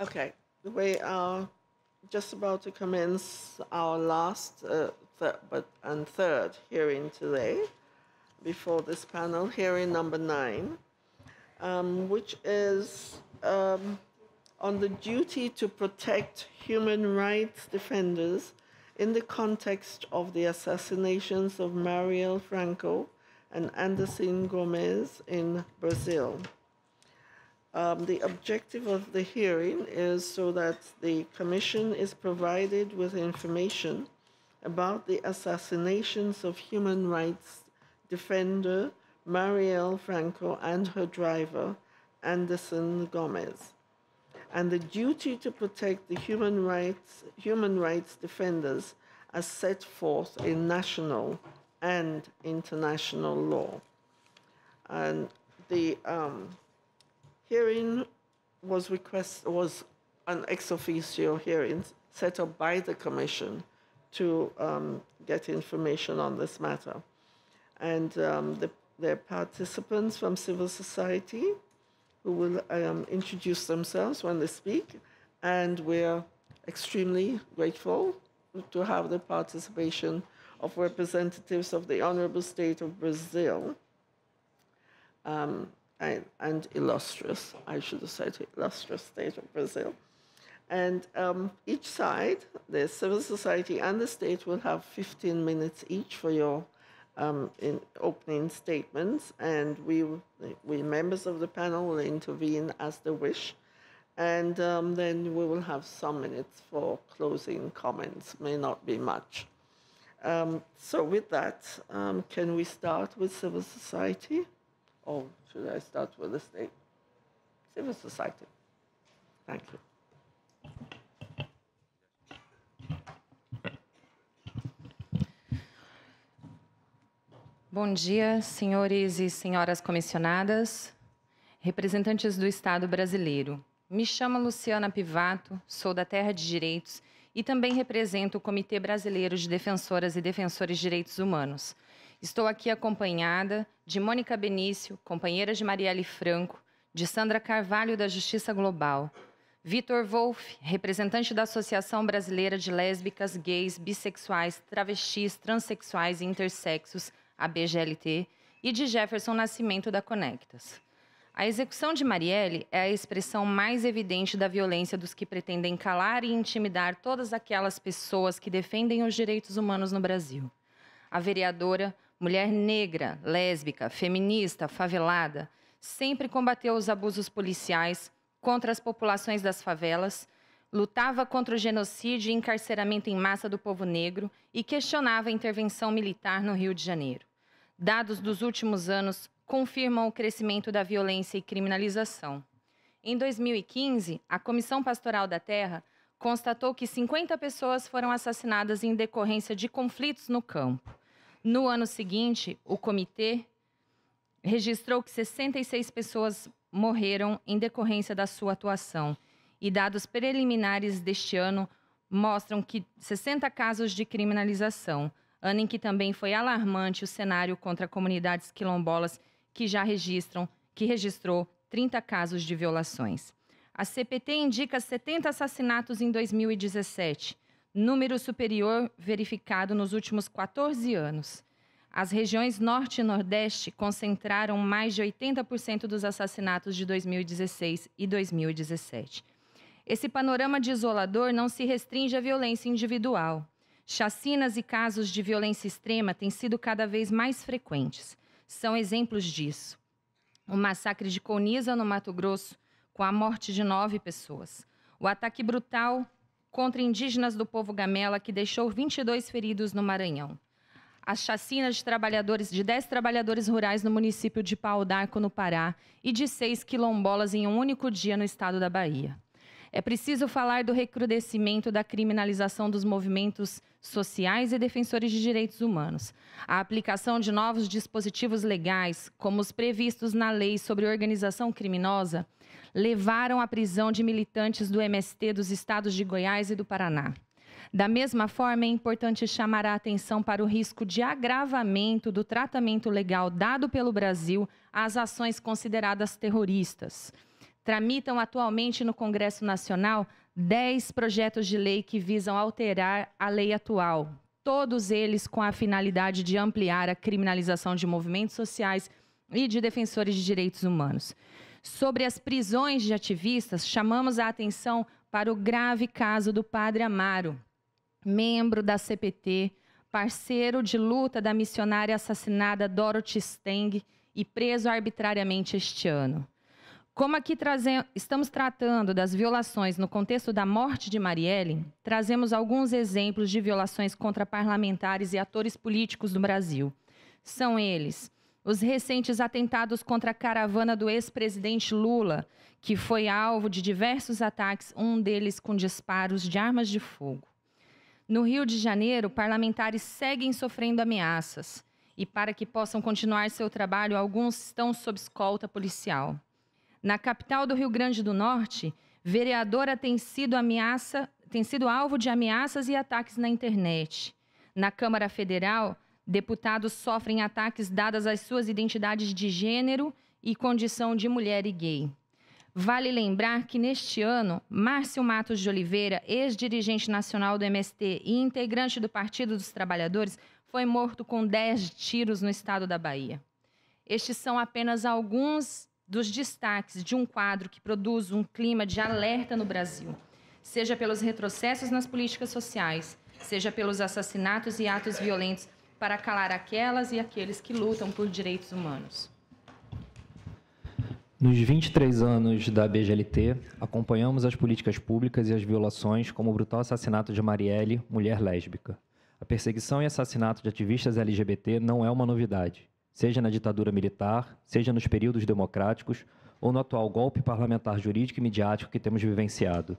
Okay, we are uh, just about to commence our last uh, but, and third hearing today before this panel, hearing number nine, um, which is um, on the duty to protect human rights defenders in the context of the assassinations of Mariel Franco and Anderson Gomez in Brazil. Um, the objective of the hearing is so that the Commission is provided with information about the assassinations of human rights defender Marielle Franco and her driver, Anderson Gomez, and the duty to protect the human rights, human rights defenders as set forth in national and international law. And the um, Hearing was request was an ex officio hearing set up by the commission to um, get information on this matter, and um, the, there participants from civil society who will um, introduce themselves when they speak, and we're extremely grateful to have the participation of representatives of the Honorable State of Brazil. Um, and, and illustrious, I should say, to illustrious state of Brazil. And um, each side, the civil society and the state, will have 15 minutes each for your um, opening statements. And we, we, members of the panel, will intervene as they wish. And um, then we will have some minutes for closing comments, may not be much. Um, so, with that, um, can we start with civil society? Oh, should I start with a snake? Civil society. Thank you. Bom dia, senhores e senhoras comissionadas, representantes do Estado brasileiro. Me chamo Luciana Pivato, sou da Terra de Direitos e também represento o Comitê Brasileiro de Defensoras e Defensores de Direitos Humanos. Estou aqui acompanhada de Mônica Benício, companheira de Marielle Franco, de Sandra Carvalho da Justiça Global, Vitor Wolff, representante da Associação Brasileira de Lésbicas, Gays, Bissexuais, Travestis, Transsexuais e Intersexos, ABGLT, e de Jefferson Nascimento da Conectas. A execução de Marielle é a expressão mais evidente da violência dos que pretendem calar e intimidar todas aquelas pessoas que defendem os direitos humanos no Brasil. A vereadora, mulher negra, lésbica, feminista, favelada, sempre combateu os abusos policiais contra as populações das favelas, lutava contra o genocídio e encarceramento em massa do povo negro e questionava a intervenção militar no Rio de Janeiro. Dados dos últimos anos confirmam o crescimento da violência e criminalização. Em 2015, a Comissão Pastoral da Terra constatou que 50 pessoas foram assassinadas em decorrência de conflitos no campo. No ano seguinte, o comitê registrou que 66 pessoas morreram em decorrência da sua atuação. E dados preliminares deste ano mostram que 60 casos de criminalização, ano em que também foi alarmante o cenário contra comunidades quilombolas que já registram, que registrou 30 casos de violações. A CPT indica 70 assassinatos em 2017 número superior verificado nos últimos 14 anos. As regiões Norte e Nordeste concentraram mais de 80% dos assassinatos de 2016 e 2017. Esse panorama desolador não se restringe à violência individual. Chacinas e casos de violência extrema têm sido cada vez mais frequentes. São exemplos disso. O massacre de Coniza, no Mato Grosso, com a morte de nove pessoas. O ataque brutal contra indígenas do povo Gamela, que deixou 22 feridos no Maranhão. As chacinas de trabalhadores de 10 trabalhadores rurais no município de Pau d'Arco, no Pará, e de 6 quilombolas em um único dia no estado da Bahia. É preciso falar do recrudescimento da criminalização dos movimentos sociais e defensores de direitos humanos. A aplicação de novos dispositivos legais, como os previstos na Lei sobre Organização Criminosa, levaram à prisão de militantes do MST dos estados de Goiás e do Paraná. Da mesma forma, é importante chamar a atenção para o risco de agravamento do tratamento legal dado pelo Brasil às ações consideradas terroristas. Tramitam atualmente no Congresso Nacional 10 projetos de lei que visam alterar a lei atual, todos eles com a finalidade de ampliar a criminalização de movimentos sociais e de defensores de direitos humanos. Sobre as prisões de ativistas, chamamos a atenção para o grave caso do padre Amaro, membro da CPT, parceiro de luta da missionária assassinada Dorothy Steng e preso arbitrariamente este ano. Como aqui traze... estamos tratando das violações no contexto da morte de Marielle, trazemos alguns exemplos de violações contra parlamentares e atores políticos do Brasil. São eles os recentes atentados contra a caravana do ex-presidente Lula, que foi alvo de diversos ataques, um deles com disparos de armas de fogo. No Rio de Janeiro, parlamentares seguem sofrendo ameaças. E para que possam continuar seu trabalho, alguns estão sob escolta policial. Na capital do Rio Grande do Norte, vereadora tem sido, ameaça, tem sido alvo de ameaças e ataques na internet. Na Câmara Federal, deputados sofrem ataques dadas às suas identidades de gênero e condição de mulher e gay. Vale lembrar que neste ano, Márcio Matos de Oliveira, ex-dirigente nacional do MST e integrante do Partido dos Trabalhadores, foi morto com 10 tiros no estado da Bahia. Estes são apenas alguns dos destaques de um quadro que produz um clima de alerta no Brasil, seja pelos retrocessos nas políticas sociais, seja pelos assassinatos e atos violentos para calar aquelas e aqueles que lutam por direitos humanos. Nos 23 anos da BGLT, acompanhamos as políticas públicas e as violações, como o brutal assassinato de Marielle, mulher lésbica. A perseguição e assassinato de ativistas LGBT não é uma novidade seja na ditadura militar, seja nos períodos democráticos ou no atual golpe parlamentar jurídico e midiático que temos vivenciado.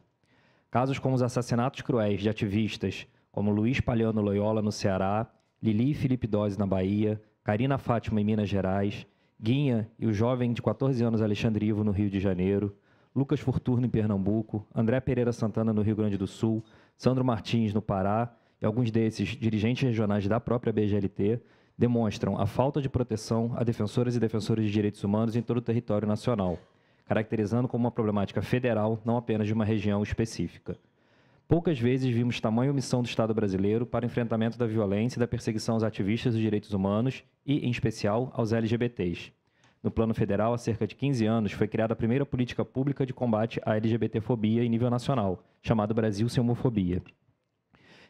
Casos como os assassinatos cruéis de ativistas, como Luiz Paliano Loyola no Ceará, Lili e Felipe Dose na Bahia, Karina Fátima em Minas Gerais, Guinha e o jovem de 14 anos Alexandre Ivo no Rio de Janeiro, Lucas Furturno, em Pernambuco, André Pereira Santana no Rio Grande do Sul, Sandro Martins no Pará e alguns desses dirigentes regionais da própria BGLT demonstram a falta de proteção a defensoras e defensores de direitos humanos em todo o território nacional, caracterizando como uma problemática federal, não apenas de uma região específica. Poucas vezes vimos tamanha omissão do Estado brasileiro para enfrentamento da violência e da perseguição aos ativistas dos direitos humanos e, em especial, aos LGBTs. No plano federal, há cerca de 15 anos, foi criada a primeira política pública de combate à LGBTfobia em nível nacional, chamada Brasil Sem Homofobia.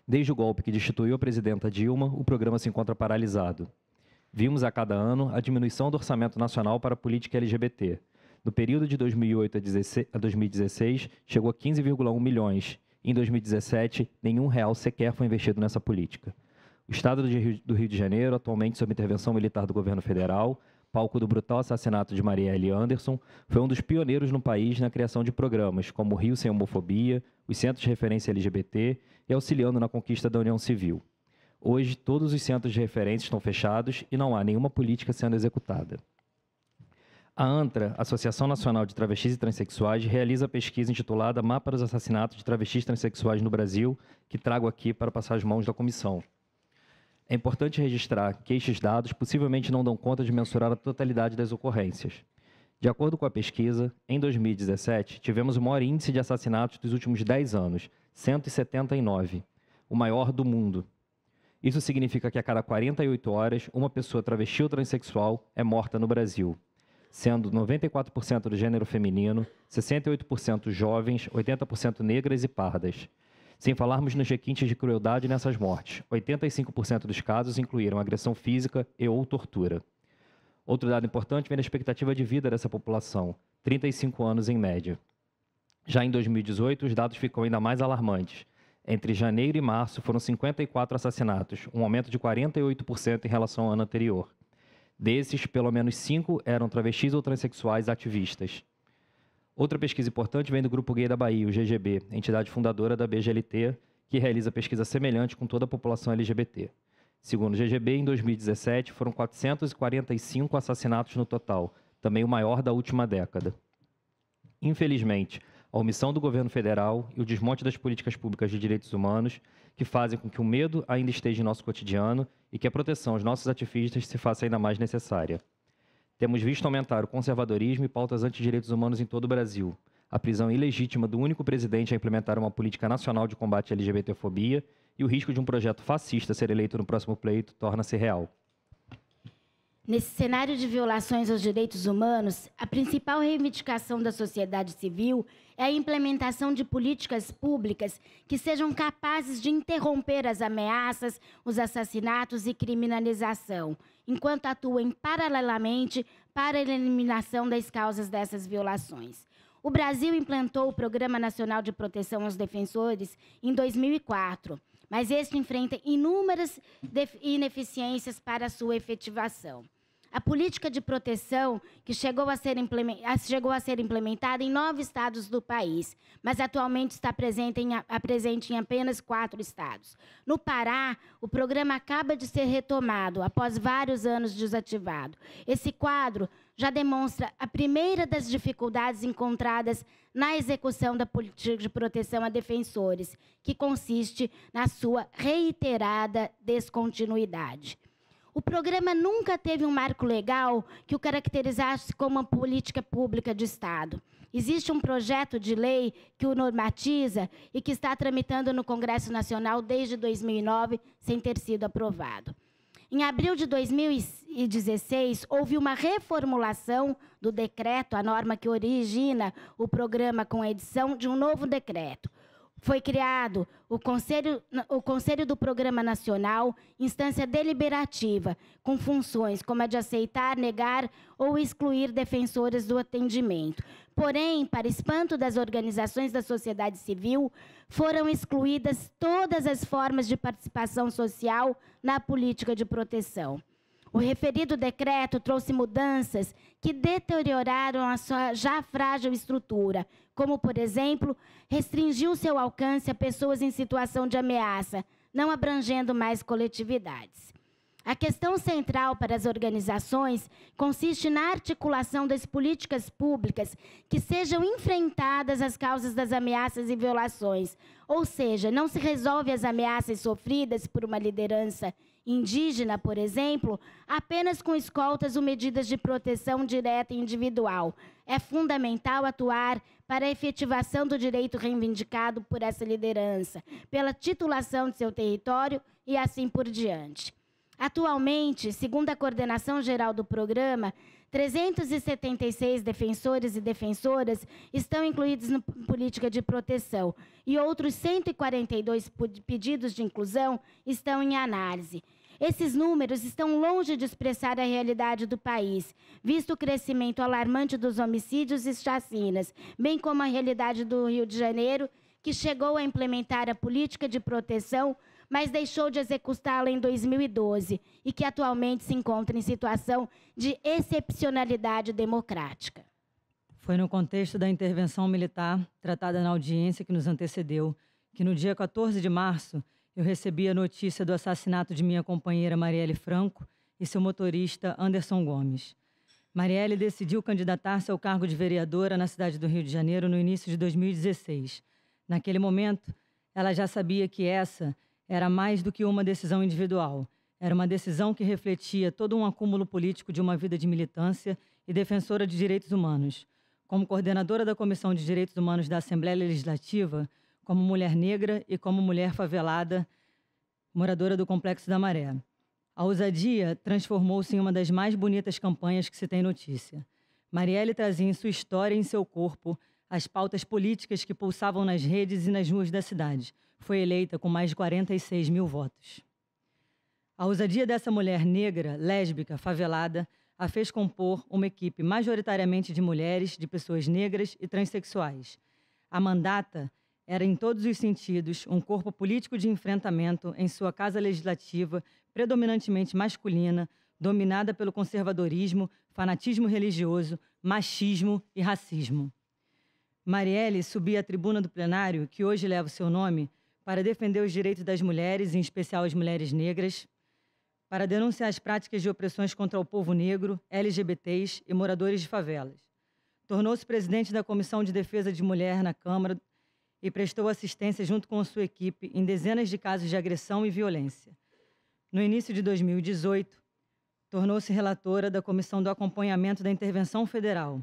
Desde o golpe que destituiu a presidenta Dilma, o programa se encontra paralisado. Vimos a cada ano a diminuição do orçamento nacional para a política LGBT. No período de 2008 a 2016, chegou a 15,1 milhões. Em 2017, nenhum real sequer foi investido nessa política. O Estado do Rio de Janeiro, atualmente sob intervenção militar do governo federal, palco do brutal assassinato de Maria Eli Anderson, foi um dos pioneiros no país na criação de programas como Rio Sem Homofobia, os Centros de Referência LGBT e auxiliando na conquista da União Civil. Hoje, todos os centros de referência estão fechados e não há nenhuma política sendo executada. A ANTRA, Associação Nacional de Travestis e Transsexuais, realiza a pesquisa intitulada Mapa dos Assassinatos de Travestis Transsexuais no Brasil, que trago aqui para passar as mãos da comissão. É importante registrar que estes dados possivelmente não dão conta de mensurar a totalidade das ocorrências. De acordo com a pesquisa, em 2017, tivemos o maior índice de assassinatos dos últimos 10 anos, 179, o maior do mundo. Isso significa que a cada 48 horas, uma pessoa travesti ou transexual é morta no Brasil, sendo 94% do gênero feminino, 68% jovens, 80% negras e pardas. Sem falarmos nos requintes de crueldade nessas mortes. 85% dos casos incluíram agressão física e ou tortura. Outro dado importante vem da expectativa de vida dessa população, 35 anos em média. Já em 2018, os dados ficam ainda mais alarmantes. Entre janeiro e março foram 54 assassinatos, um aumento de 48% em relação ao ano anterior. Desses, pelo menos 5 eram travestis ou transexuais ativistas. Outra pesquisa importante vem do Grupo Gay da Bahia, o GGB, entidade fundadora da BGLT, que realiza pesquisa semelhante com toda a população LGBT. Segundo o GGB, em 2017 foram 445 assassinatos no total, também o maior da última década. Infelizmente, a omissão do governo federal e o desmonte das políticas públicas de direitos humanos, que fazem com que o medo ainda esteja em nosso cotidiano e que a proteção aos nossos ativistas se faça ainda mais necessária. Temos visto aumentar o conservadorismo e pautas anti-direitos humanos em todo o Brasil. A prisão ilegítima do único presidente a implementar uma política nacional de combate à LGBTfobia e o risco de um projeto fascista ser eleito no próximo pleito torna-se real. Nesse cenário de violações aos direitos humanos, a principal reivindicação da sociedade civil é a implementação de políticas públicas que sejam capazes de interromper as ameaças, os assassinatos e criminalização, enquanto atuem paralelamente para a eliminação das causas dessas violações. O Brasil implantou o Programa Nacional de Proteção aos Defensores em 2004, mas este enfrenta inúmeras ineficiências para sua efetivação a política de proteção que chegou a, ser chegou a ser implementada em nove estados do país, mas atualmente está presente em, a, presente em apenas quatro estados. No Pará, o programa acaba de ser retomado após vários anos desativado. Esse quadro já demonstra a primeira das dificuldades encontradas na execução da política de proteção a defensores, que consiste na sua reiterada descontinuidade. O programa nunca teve um marco legal que o caracterizasse como uma política pública de Estado. Existe um projeto de lei que o normatiza e que está tramitando no Congresso Nacional desde 2009, sem ter sido aprovado. Em abril de 2016, houve uma reformulação do decreto, a norma que origina o programa com a edição de um novo decreto. Foi criado o Conselho, o Conselho do Programa Nacional, instância deliberativa, com funções como a de aceitar, negar ou excluir defensores do atendimento. Porém, para espanto das organizações da sociedade civil, foram excluídas todas as formas de participação social na política de proteção. O referido decreto trouxe mudanças que deterioraram a sua já frágil estrutura, como, por exemplo, restringiu seu alcance a pessoas em situação de ameaça, não abrangendo mais coletividades. A questão central para as organizações consiste na articulação das políticas públicas que sejam enfrentadas as causas das ameaças e violações. Ou seja, não se resolve as ameaças sofridas por uma liderança indígena, por exemplo, apenas com escoltas ou medidas de proteção direta e individual é fundamental atuar para a efetivação do direito reivindicado por essa liderança, pela titulação de seu território e assim por diante. Atualmente, segundo a coordenação geral do programa, 376 defensores e defensoras estão incluídos na política de proteção e outros 142 pedidos de inclusão estão em análise. Esses números estão longe de expressar a realidade do país, visto o crescimento alarmante dos homicídios e chacinas, bem como a realidade do Rio de Janeiro, que chegou a implementar a política de proteção, mas deixou de executá-la em 2012 e que atualmente se encontra em situação de excepcionalidade democrática. Foi no contexto da intervenção militar tratada na audiência que nos antecedeu que, no dia 14 de março, eu recebi a notícia do assassinato de minha companheira Marielle Franco e seu motorista Anderson Gomes. Marielle decidiu candidatar-se ao cargo de vereadora na cidade do Rio de Janeiro no início de 2016. Naquele momento, ela já sabia que essa era mais do que uma decisão individual. Era uma decisão que refletia todo um acúmulo político de uma vida de militância e defensora de direitos humanos. Como coordenadora da Comissão de Direitos Humanos da Assembleia Legislativa, como mulher negra e como mulher favelada, moradora do Complexo da Maré. A ousadia transformou-se em uma das mais bonitas campanhas que se tem notícia. Marielle trazia em sua história e em seu corpo as pautas políticas que pulsavam nas redes e nas ruas da cidade. Foi eleita com mais de 46 mil votos. A ousadia dessa mulher negra, lésbica, favelada, a fez compor uma equipe majoritariamente de mulheres, de pessoas negras e transexuais. A mandata era, em todos os sentidos, um corpo político de enfrentamento em sua casa legislativa predominantemente masculina, dominada pelo conservadorismo, fanatismo religioso, machismo e racismo. Marielle subia à tribuna do plenário, que hoje leva o seu nome, para defender os direitos das mulheres, em especial as mulheres negras, para denunciar as práticas de opressões contra o povo negro, LGBTs e moradores de favelas. Tornou-se presidente da Comissão de Defesa de Mulher na Câmara e prestou assistência junto com sua equipe em dezenas de casos de agressão e violência. No início de 2018, tornou-se relatora da Comissão do Acompanhamento da Intervenção Federal.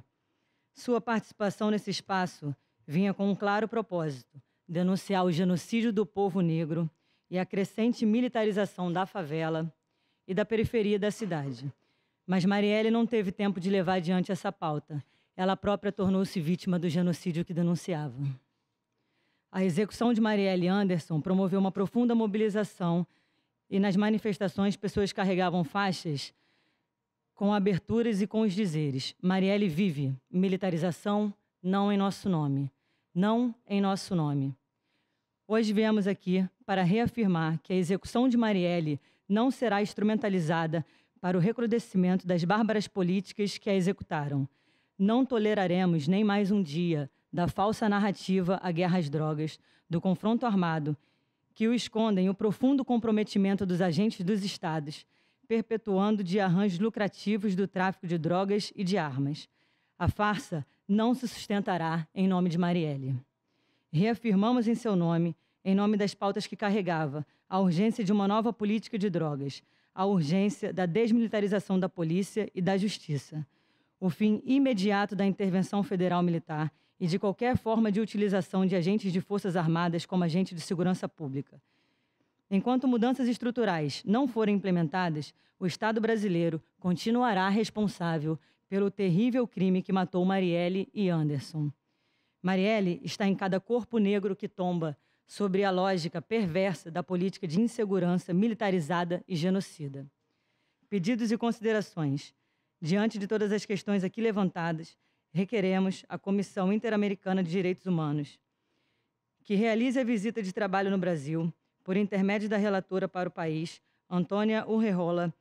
Sua participação nesse espaço vinha com um claro propósito: denunciar o genocídio do povo negro e a crescente militarização da favela e da periferia da cidade. Mas Marielle não teve tempo de levar adiante essa pauta. Ela própria tornou-se vítima do genocídio que denunciava. A execução de Marielle Anderson promoveu uma profunda mobilização e nas manifestações pessoas carregavam faixas com aberturas e com os dizeres: Marielle vive, militarização não em nosso nome, não em nosso nome. Hoje viemos aqui para reafirmar que a execução de Marielle não será instrumentalizada para o recrudescimento das bárbaras políticas que a executaram. Não toleraremos nem mais um dia, da falsa narrativa à guerra às drogas, do confronto armado, que o escondem o profundo comprometimento dos agentes dos estados, perpetuando de arranjos lucrativos do tráfico de drogas e de armas. A farsa não se sustentará em nome de Marielle. Reafirmamos em seu nome, em nome das pautas que carregava, a urgência de uma nova política de drogas, a urgência da desmilitarização da polícia e da justiça, o fim imediato da intervenção federal militar e de qualquer forma de utilização de agentes de Forças Armadas como agente de segurança pública. Enquanto mudanças estruturais não forem implementadas, o Estado brasileiro continuará responsável pelo terrível crime que matou Marielle e Anderson. Marielle está em cada corpo negro que tomba sobre a lógica perversa da política de insegurança militarizada e genocida. Pedidos e considerações. Diante de todas as questões aqui levantadas, requeremos a Comissão Interamericana de Direitos Humanos que realize a visita de trabalho no Brasil, por intermédio da relatora para o país, Antônia Urrejola,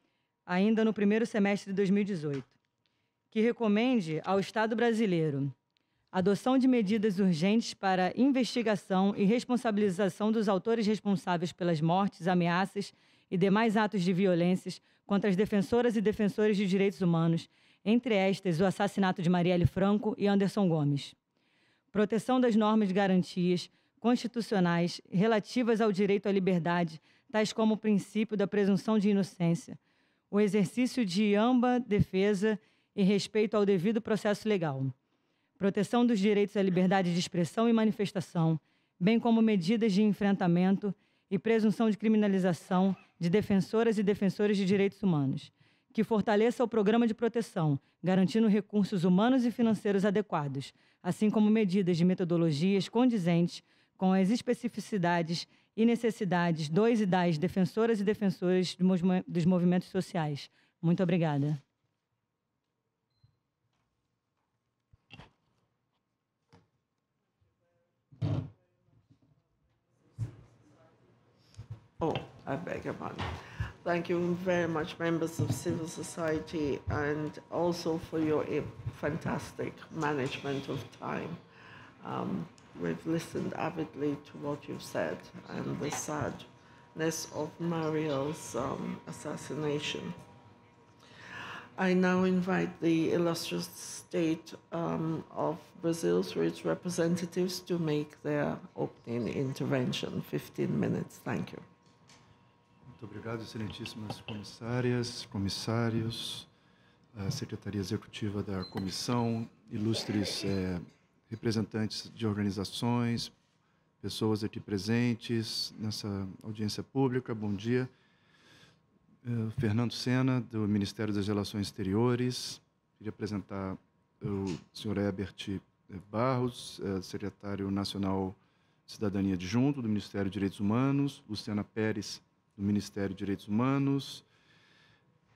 ainda no primeiro semestre de 2018, que recomende ao Estado brasileiro adoção de medidas urgentes para investigação e responsabilização dos autores responsáveis pelas mortes, ameaças e demais atos de violências contra as defensoras e defensores de direitos humanos entre estas o assassinato de Marielle Franco e Anderson Gomes. Proteção das normas de garantias constitucionais relativas ao direito à liberdade, tais como o princípio da presunção de inocência, o exercício de ampla defesa e respeito ao devido processo legal, proteção dos direitos à liberdade de expressão e manifestação, bem como medidas de enfrentamento e presunção de criminalização de defensoras e defensores de direitos humanos, que fortaleça o programa de proteção, garantindo recursos humanos e financeiros adequados, assim como medidas de metodologias condizentes com as especificidades e necessidades dos e das defensoras e defensores dos movimentos sociais. Muito obrigada. Oh, I beg your pardon. Thank you very much, members of civil society, and also for your fantastic management of time. Um, we've listened avidly to what you've said and the sadness of Mariel's um, assassination. I now invite the illustrious state um, of Brazil through its representatives to make their opening intervention. 15 minutes. Thank you. obrigado, excelentíssimas comissárias, comissários, a Secretaria Executiva da Comissão, ilustres é, representantes de organizações, pessoas aqui presentes nessa audiência pública, bom dia. É, Fernando Sena, do Ministério das Relações Exteriores, queria apresentar o senhor Ebert é, Barros, é, secretário nacional de Cidadania adjunto do Ministério de Direitos Humanos, Luciana Pérez, do Ministério de Direitos Humanos,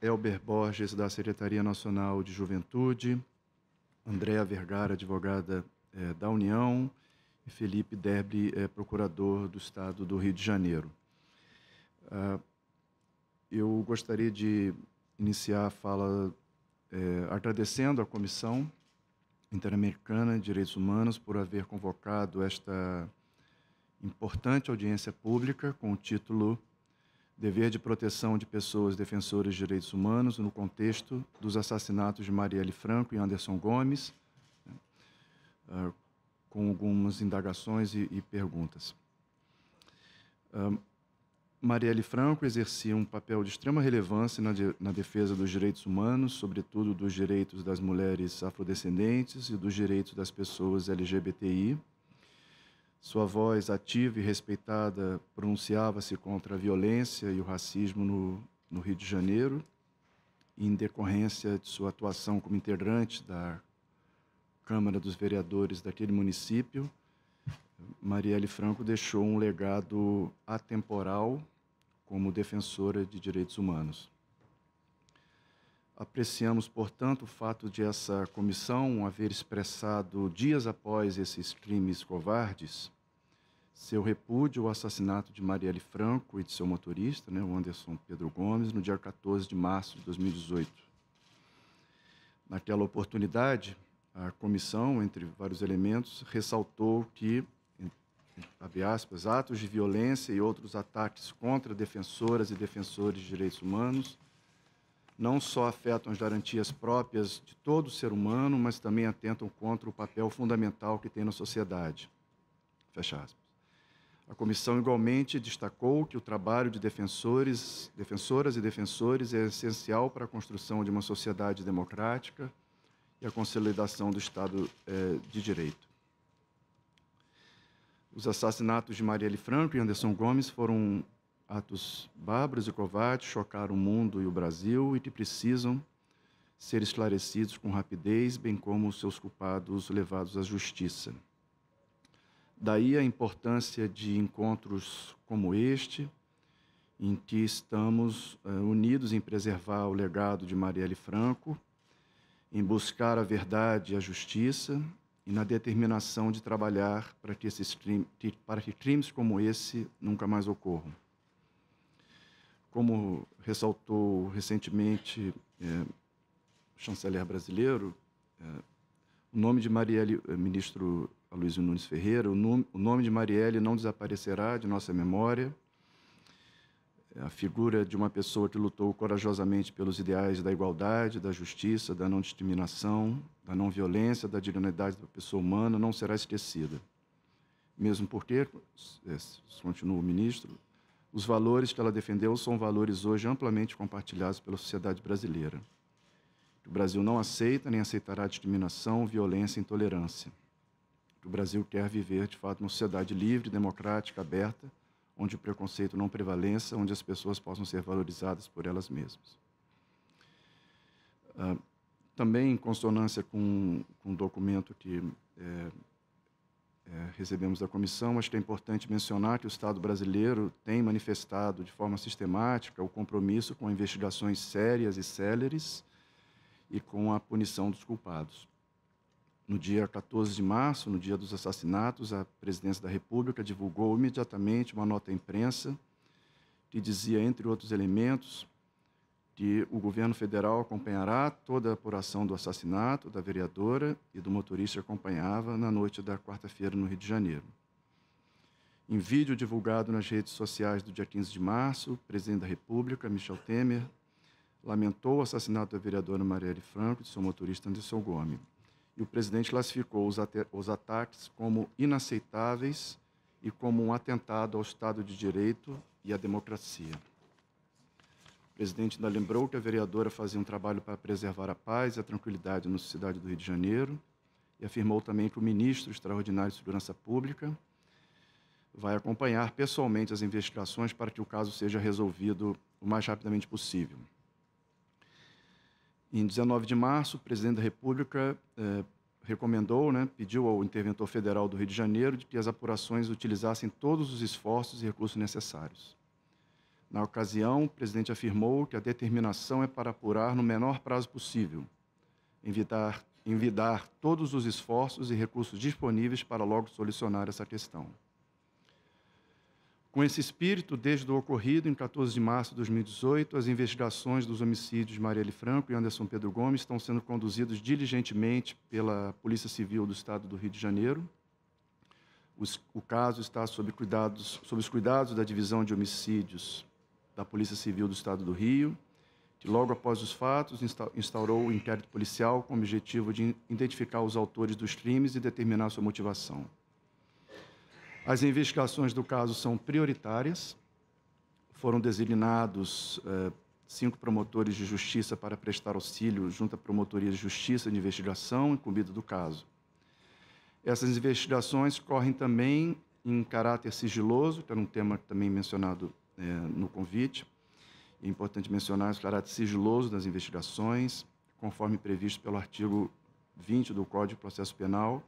Elber Borges, da Secretaria Nacional de Juventude, Andréa Vergara, advogada eh, da União, e Felipe Derby, eh, procurador do Estado do Rio de Janeiro. Ah, eu gostaria de iniciar a fala eh, agradecendo à Comissão Interamericana de Direitos Humanos por haver convocado esta importante audiência pública com o título dever de proteção de pessoas defensoras de direitos humanos no contexto dos assassinatos de Marielle Franco e Anderson Gomes, né, ah, com algumas indagações e, e perguntas. Uh, Marielle Franco exercia um papel de extrema relevância na, de, na defesa dos direitos humanos, sobretudo dos direitos das mulheres afrodescendentes e dos direitos das pessoas LGBTI, sua voz ativa e respeitada pronunciava-se contra a violência e o racismo no, no Rio de Janeiro. em decorrência de sua atuação como integrante da Câmara dos Vereadores daquele município, Marielle Franco deixou um legado atemporal como defensora de direitos humanos. Apreciamos, portanto, o fato de essa comissão haver expressado, dias após esses crimes covardes, seu repúdio ao assassinato de Marielle Franco e de seu motorista, né, o Anderson Pedro Gomes, no dia 14 de março de 2018. Naquela oportunidade, a comissão, entre vários elementos, ressaltou que, abre aspas, atos de violência e outros ataques contra defensoras e defensores de direitos humanos não só afetam as garantias próprias de todo ser humano, mas também atentam contra o papel fundamental que tem na sociedade. Fecha aspas. A comissão igualmente destacou que o trabalho de defensores, defensoras e defensores é essencial para a construção de uma sociedade democrática e a consolidação do Estado eh, de Direito. Os assassinatos de Marielle Franco e Anderson Gomes foram atos bárbaros e covardes chocaram o mundo e o Brasil e que precisam ser esclarecidos com rapidez, bem como os seus culpados levados à justiça. Daí a importância de encontros como este, em que estamos uh, unidos em preservar o legado de Marielle Franco, em buscar a verdade e a justiça e na determinação de trabalhar para que, esses, para que crimes como esse nunca mais ocorram como ressaltou recentemente é, o chanceler brasileiro, é, o nome de Marielle, é, ministro Aloysio Nunes Ferreira, o nome, o nome de Marielle não desaparecerá de nossa memória. É a figura de uma pessoa que lutou corajosamente pelos ideais da igualdade, da justiça, da não discriminação, da não violência, da dignidade da pessoa humana não será esquecida. Mesmo porque, é, continua o ministro, os valores que ela defendeu são valores hoje amplamente compartilhados pela sociedade brasileira. O Brasil não aceita nem aceitará discriminação, violência e intolerância. O Brasil quer viver, de fato, uma sociedade livre, democrática, aberta, onde o preconceito não prevaleça, onde as pessoas possam ser valorizadas por elas mesmas. Ah, também em consonância com, com um documento que é, é, recebemos da comissão, acho que é importante mencionar que o Estado brasileiro tem manifestado de forma sistemática o compromisso com investigações sérias e céleres e com a punição dos culpados. No dia 14 de março, no dia dos assassinatos, a Presidência da República divulgou imediatamente uma nota à imprensa que dizia, entre outros elementos, que o governo federal acompanhará toda a apuração do assassinato da vereadora e do motorista que acompanhava na noite da quarta-feira no Rio de Janeiro. Em vídeo divulgado nas redes sociais do dia 15 de março, o presidente da República, Michel Temer, lamentou o assassinato da vereadora Marielle Franco e de seu motorista Anderson Gomes. E o presidente classificou os, os ataques como inaceitáveis e como um atentado ao Estado de Direito e à democracia presidente ainda lembrou que a vereadora fazia um trabalho para preservar a paz e a tranquilidade na cidade do Rio de Janeiro e afirmou também que o ministro extraordinário de Segurança Pública vai acompanhar pessoalmente as investigações para que o caso seja resolvido o mais rapidamente possível. Em 19 de março, o presidente da República eh, recomendou, né, pediu ao interventor federal do Rio de Janeiro de que as apurações utilizassem todos os esforços e recursos necessários. Na ocasião, o presidente afirmou que a determinação é para apurar no menor prazo possível, envidar, envidar todos os esforços e recursos disponíveis para logo solucionar essa questão. Com esse espírito, desde o ocorrido, em 14 de março de 2018, as investigações dos homicídios de Marielle Franco e Anderson Pedro Gomes estão sendo conduzidas diligentemente pela Polícia Civil do Estado do Rio de Janeiro. o caso está sob, cuidados, sob os cuidados da Divisão de Homicídios da Polícia Civil do Estado do Rio, que logo após os fatos instaurou o inquérito policial com o objetivo de identificar os autores dos crimes e determinar sua motivação. As investigações do caso são prioritárias. Foram designados eh, cinco promotores de justiça para prestar auxílio junto à Promotoria de Justiça de Investigação incumbida do caso. Essas investigações correm também em caráter sigiloso, que era um tema também mencionado é, no convite. É importante mencionar o caráter sigiloso das investigações, conforme previsto pelo artigo 20 do Código de Processo Penal,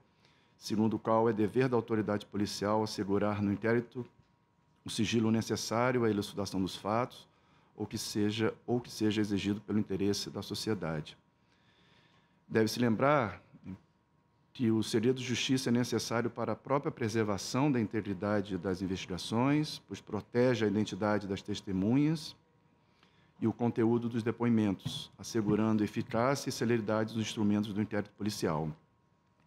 segundo o qual é dever da autoridade policial assegurar no inquérito o sigilo necessário à elucidação dos fatos ou que seja ou que seja exigido pelo interesse da sociedade. Deve-se lembrar que o segredo de justiça é necessário para a própria preservação da integridade das investigações, pois protege a identidade das testemunhas e o conteúdo dos depoimentos, assegurando eficácia e celeridade dos instrumentos do inquérito policial.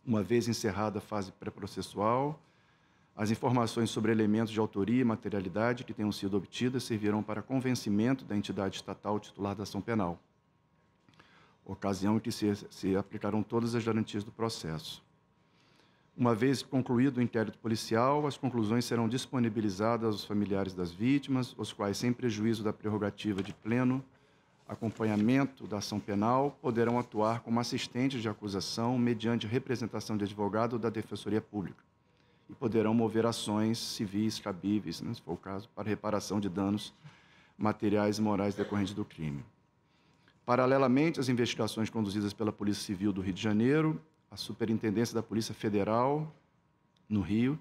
Uma vez encerrada a fase pré-processual, as informações sobre elementos de autoria e materialidade que tenham sido obtidas servirão para convencimento da entidade estatal titular da ação penal ocasião em que se, se aplicaram todas as garantias do processo. Uma vez concluído o inquérito policial, as conclusões serão disponibilizadas aos familiares das vítimas, os quais, sem prejuízo da prerrogativa de pleno acompanhamento da ação penal, poderão atuar como assistentes de acusação mediante representação de advogado da Defensoria Pública e poderão mover ações civis cabíveis, né, se for o caso, para reparação de danos materiais e morais decorrentes do crime. Paralelamente às investigações conduzidas pela Polícia Civil do Rio de Janeiro, a Superintendência da Polícia Federal no Rio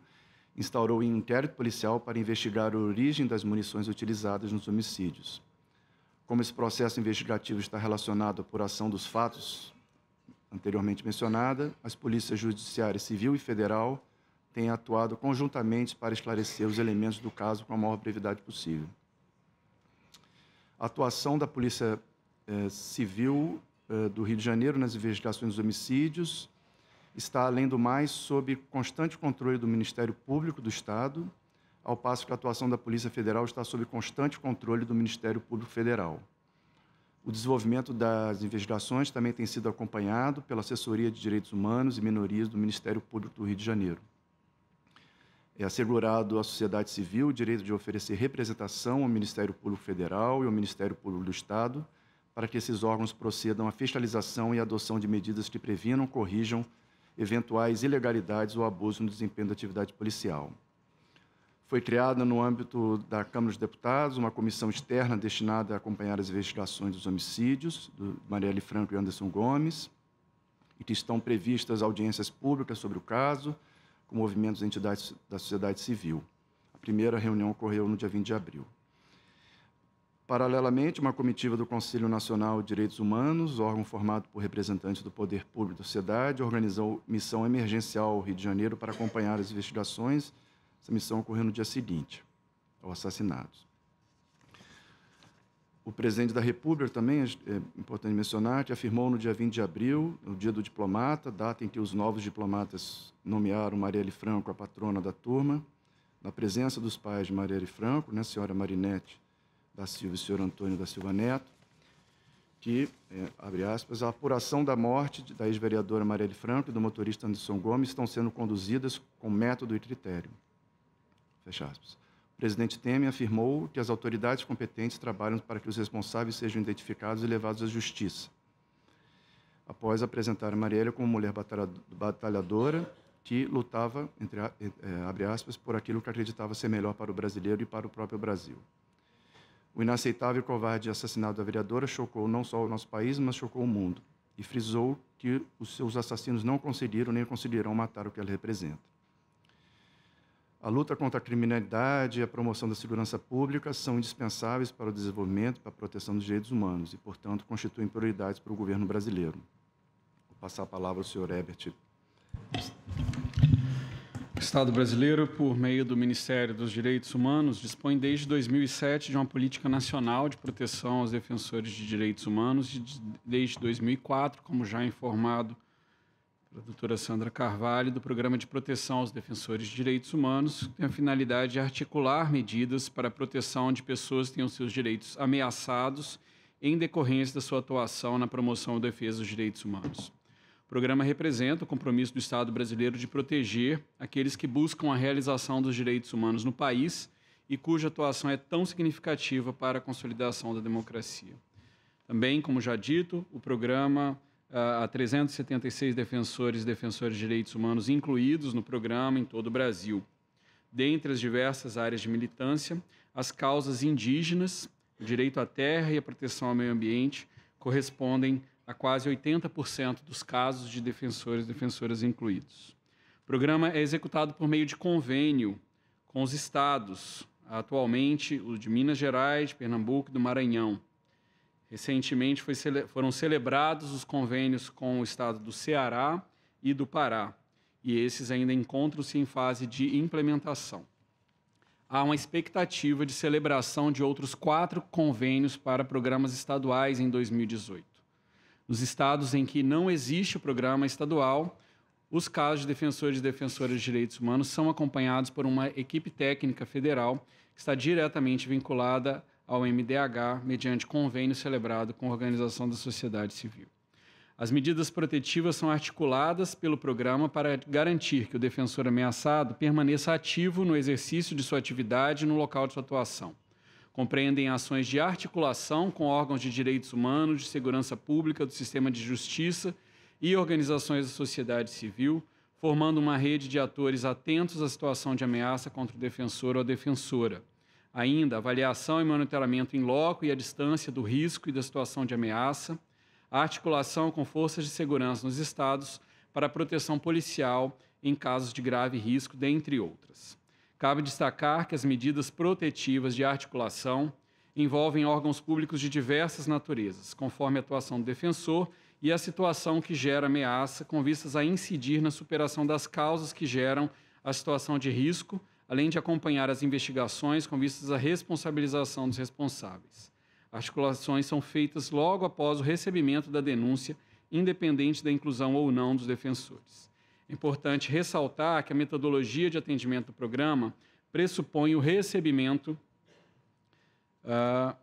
instaurou um inquérito policial para investigar a origem das munições utilizadas nos homicídios. Como esse processo investigativo está relacionado à apuração dos fatos anteriormente mencionada, as polícias judiciária civil e federal têm atuado conjuntamente para esclarecer os elementos do caso com a maior brevidade possível. A atuação da Polícia eh, civil eh, do Rio de Janeiro nas investigações dos homicídios, está, além do mais, sob constante controle do Ministério Público do Estado, ao passo que a atuação da Polícia Federal está sob constante controle do Ministério Público Federal. O desenvolvimento das investigações também tem sido acompanhado pela Assessoria de Direitos Humanos e Minorias do Ministério Público do Rio de Janeiro. É assegurado à sociedade civil o direito de oferecer representação ao Ministério Público Federal e ao Ministério Público do Estado para que esses órgãos procedam à fiscalização e adoção de medidas que previnam, corrijam eventuais ilegalidades ou abuso no desempenho da atividade policial. Foi criada, no âmbito da Câmara dos Deputados, uma comissão externa destinada a acompanhar as investigações dos homicídios, do Marielle Franco e Anderson Gomes, e que estão previstas audiências públicas sobre o caso, com movimentos e entidades da sociedade civil. A primeira reunião ocorreu no dia 20 de abril. Paralelamente, uma comitiva do Conselho Nacional de Direitos Humanos, órgão formado por representantes do Poder Público da sociedade, organizou missão emergencial ao Rio de Janeiro para acompanhar as investigações. Essa missão ocorreu no dia seguinte ao assassinato. O presidente da República também, é, é importante mencionar, que afirmou no dia 20 de abril, no dia do diplomata, data em que os novos diplomatas nomearam Marielle Franco a patrona da turma, na presença dos pais de Marielle Franco, né, a senhora Marinette da Silva e o senhor Antônio da Silva Neto, que, é, abre aspas, a apuração da morte da ex-vereadora Marielle Franco e do motorista Anderson Gomes estão sendo conduzidas com método e critério. Fecha aspas. O presidente Temer afirmou que as autoridades competentes trabalham para que os responsáveis sejam identificados e levados à justiça. Após apresentar Marielle como mulher batalhadora, que lutava, entre, é, abre aspas, por aquilo que acreditava ser melhor para o brasileiro e para o próprio Brasil. O inaceitável e covarde assassinato da vereadora chocou não só o nosso país, mas chocou o mundo. E frisou que os seus assassinos não conseguiram nem conseguirão matar o que ela representa. A luta contra a criminalidade e a promoção da segurança pública são indispensáveis para o desenvolvimento e para a proteção dos direitos humanos e, portanto, constituem prioridades para o governo brasileiro. Vou passar a palavra ao senhor Herbert. Estado brasileiro, por meio do Ministério dos Direitos Humanos, dispõe desde 2007 de uma política nacional de proteção aos defensores de direitos humanos e desde 2004, como já informado pela doutora Sandra Carvalho, do Programa de Proteção aos Defensores de Direitos Humanos, que tem a finalidade de articular medidas para a proteção de pessoas que tenham seus direitos ameaçados em decorrência da sua atuação na promoção e defesa dos direitos humanos programa representa o compromisso do Estado brasileiro de proteger aqueles que buscam a realização dos direitos humanos no país e cuja atuação é tão significativa para a consolidação da democracia. Também, como já dito, o programa ah, há 376 defensores e defensoras de direitos humanos incluídos no programa em todo o Brasil. Dentre as diversas áreas de militância, as causas indígenas, o direito à terra e a proteção ao meio ambiente correspondem a quase 80% dos casos de defensores e defensoras incluídos. O programa é executado por meio de convênio com os estados, atualmente o de Minas Gerais, de Pernambuco e do Maranhão. Recentemente foi, foram celebrados os convênios com o estado do Ceará e do Pará, e esses ainda encontram-se em fase de implementação. Há uma expectativa de celebração de outros quatro convênios para programas estaduais em 2018. Nos estados em que não existe o programa estadual, os casos de defensores e defensoras de direitos humanos são acompanhados por uma equipe técnica federal que está diretamente vinculada ao MDH, mediante convênio celebrado com a Organização da Sociedade Civil. As medidas protetivas são articuladas pelo programa para garantir que o defensor ameaçado permaneça ativo no exercício de sua atividade no local de sua atuação. Compreendem ações de articulação com órgãos de direitos humanos, de segurança pública, do sistema de justiça e organizações da sociedade civil, formando uma rede de atores atentos à situação de ameaça contra o defensor ou a defensora. Ainda, avaliação e monitoramento em loco e à distância do risco e da situação de ameaça, articulação com forças de segurança nos estados para proteção policial em casos de grave risco, dentre outras. Cabe destacar que as medidas protetivas de articulação envolvem órgãos públicos de diversas naturezas, conforme a atuação do defensor e a situação que gera ameaça, com vistas a incidir na superação das causas que geram a situação de risco, além de acompanhar as investigações com vistas à responsabilização dos responsáveis. Articulações são feitas logo após o recebimento da denúncia, independente da inclusão ou não dos defensores. É importante ressaltar que a metodologia de atendimento do programa pressupõe o recebimento, uh,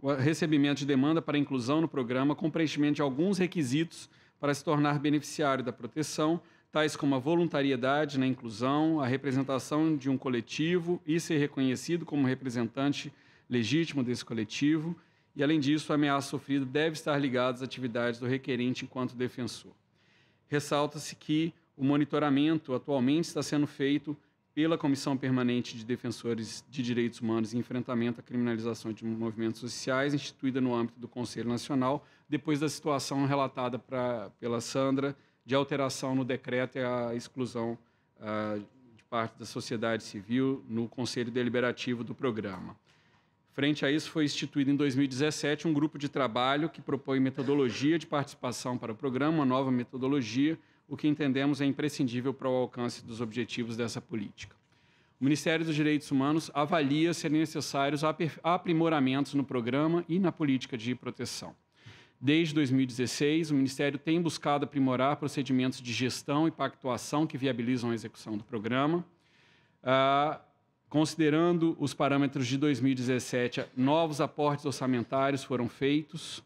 o recebimento de demanda para inclusão no programa com preenchimento de alguns requisitos para se tornar beneficiário da proteção, tais como a voluntariedade na inclusão, a representação de um coletivo e ser reconhecido como representante legítimo desse coletivo, e além disso, a ameaça sofrida deve estar ligada às atividades do requerente enquanto defensor ressalta-se que o monitoramento atualmente está sendo feito pela Comissão Permanente de Defensores de Direitos Humanos e Enfrentamento à Criminalização de Movimentos Sociais, instituída no âmbito do Conselho Nacional, depois da situação relatada pra, pela Sandra de alteração no decreto e a exclusão uh, de parte da sociedade civil no Conselho Deliberativo do programa. Frente a isso, foi instituído em 2017 um grupo de trabalho que propõe metodologia de participação para o programa, uma nova metodologia, o que entendemos é imprescindível para o alcance dos objetivos dessa política. O Ministério dos Direitos Humanos avalia serem necessários aprimoramentos no programa e na política de proteção. Desde 2016, o Ministério tem buscado aprimorar procedimentos de gestão e pactuação que viabilizam a execução do programa. Uh, Considerando os parâmetros de 2017, novos aportes orçamentários foram feitos.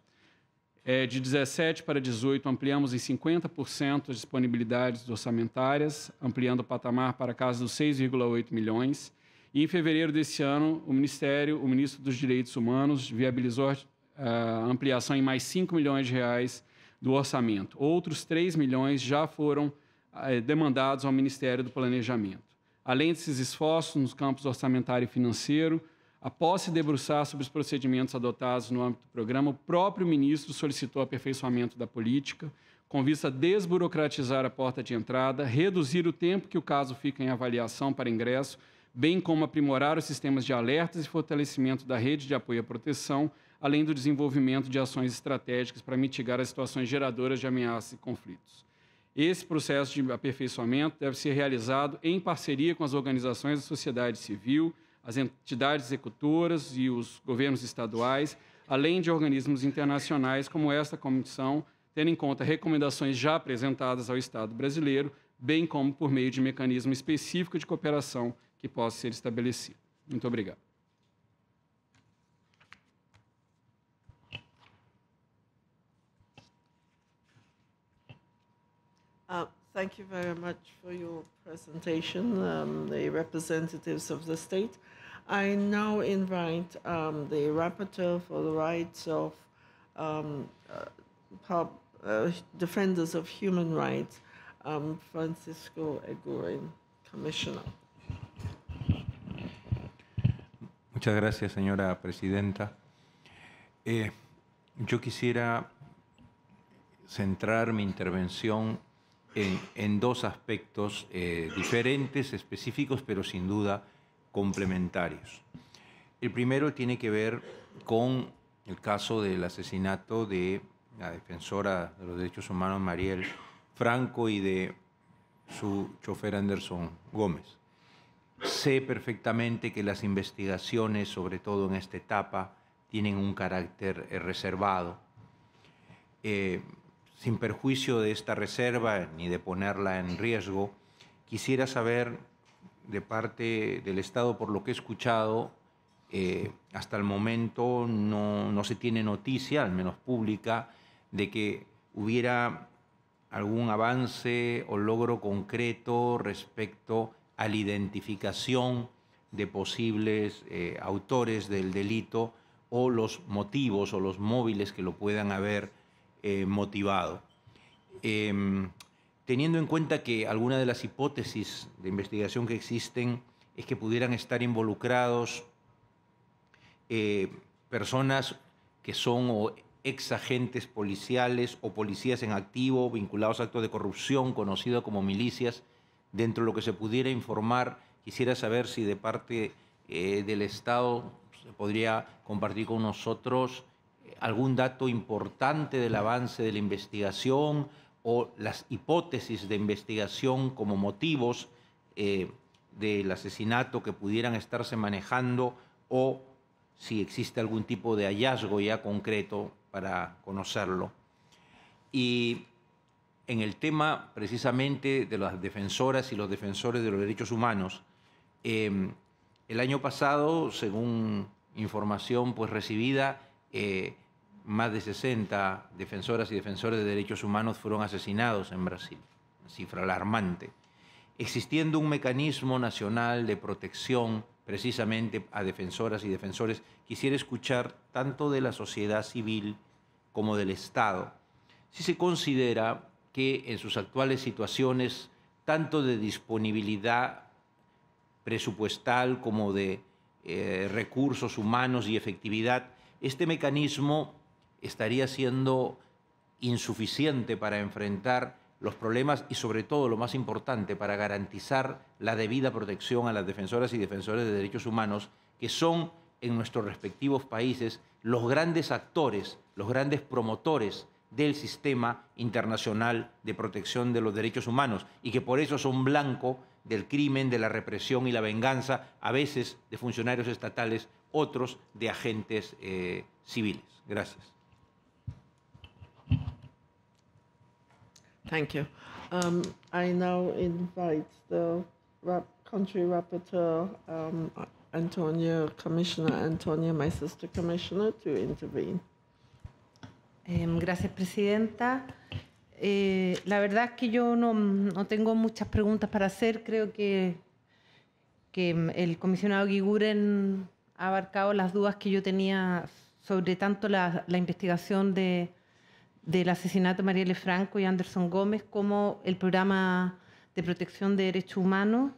É, de 17 para 18, ampliamos em 50% as disponibilidades orçamentárias, ampliando o patamar para a casa dos 6,8 milhões. E em fevereiro desse ano, o Ministério, o Ministro dos Direitos Humanos, viabilizou ah, a ampliação em mais 5 milhões de reais do orçamento. Outros 3 milhões já foram ah, demandados ao Ministério do Planejamento. Além desses esforços nos campos orçamentário e financeiro, após se debruçar sobre os procedimentos adotados no âmbito do programa, o próprio ministro solicitou aperfeiçoamento da política, com vista a desburocratizar a porta de entrada, reduzir o tempo que o caso fica em avaliação para ingresso, bem como aprimorar os sistemas de alertas e fortalecimento da rede de apoio à proteção, além do desenvolvimento de ações estratégicas para mitigar as situações geradoras de ameaças e conflitos. Esse processo de aperfeiçoamento deve ser realizado em parceria com as organizações da sociedade civil, as entidades executoras e os governos estaduais, além de organismos internacionais como esta comissão, tendo em conta recomendações já apresentadas ao Estado brasileiro, bem como por meio de mecanismo específico de cooperação que possa ser estabelecido. Muito obrigado. Uh, thank you very much for your presentation, um, the representatives of the state. I now invite um, the rapporteur for the rights of um, uh, uh, defenders of human rights, um, Francisco Eguren, Commissioner. Muchas gracias, señora presidenta. Eh, yo quisiera centrar mi intervención en, dos aspectos eh, diferentes, específicos, pero sin duda complementarios. El primero tiene que ver con el caso del asesinato de la defensora de los derechos humanos Mariel Franco y de su chofer Anderson Gómez. Sé perfectamente que las investigaciones, sobre todo en esta etapa, tienen un carácter eh, reservado. Eh, sin perjuicio de esta reserva ni de ponerla en riesgo, quisiera saber de parte del Estado, por lo que he escuchado, eh, hasta el momento no, se tiene noticia, al menos pública, de que hubiera algún avance o logro concreto respecto a la identificación de posibles eh, autores del delito o los motivos o los móviles que lo puedan haber eh, motivado. Em, teniendo en cuenta que algunas de las hipótesis de investigación que existen es que pudieran estar involucrados eh, personas que son ex agentes policiales o policías en activo vinculados a actos de corrupción, conocidos como milicias, dentro de lo que se pudiera informar, quisiera saber si de parte eh, del Estado se podría compartir con nosotros algún dato importante del avance de la investigación o las hipótesis de investigación como motivos eh, del asesinato que pudieran estarse manejando o si existe algún tipo de hallazgo ya concreto para conocerlo. Y en el tema precisamente de las defensoras y los defensores de los derechos humanos, eh, el año pasado, según información pues recibida, eh, más de 60 defensoras y defensores de derechos humanos fueron asesinados en Brasil, cifra alarmante, existiendo un mecanismo nacional de protección precisamente a defensoras y defensores. Quisiera escuchar tanto de la sociedad civil como del Estado, si se considera que en sus actuales situaciones, tanto de disponibilidad presupuestal como de eh, recursos humanos y efectividad, este mecanismo estaría siendo insuficiente para enfrentar los problemas y sobre todo lo más importante, para garantizar la debida protección a las defensoras y defensores de derechos humanos, que son en nuestros respectivos países los grandes actores, los grandes promotores del sistema internacional de protección de los derechos humanos y que por eso son blanco del crimen, de la represión y la venganza, a veces de funcionarios estatales otros de agentes eh, civiles. Gracias. Thank you. Um, I now invite the country um, my sister commissioner, em, gracias, Presidenta. Eh, la verdad es que yo no, no, tengo muchas preguntas para hacer. Creo que, que em, el comisionado Giguren ha abarcado las dudas que yo tenía sobre tanto la, investigación del asesinato de Marielle Franco y Anderson Gómez como el programa de protección de derechos humanos.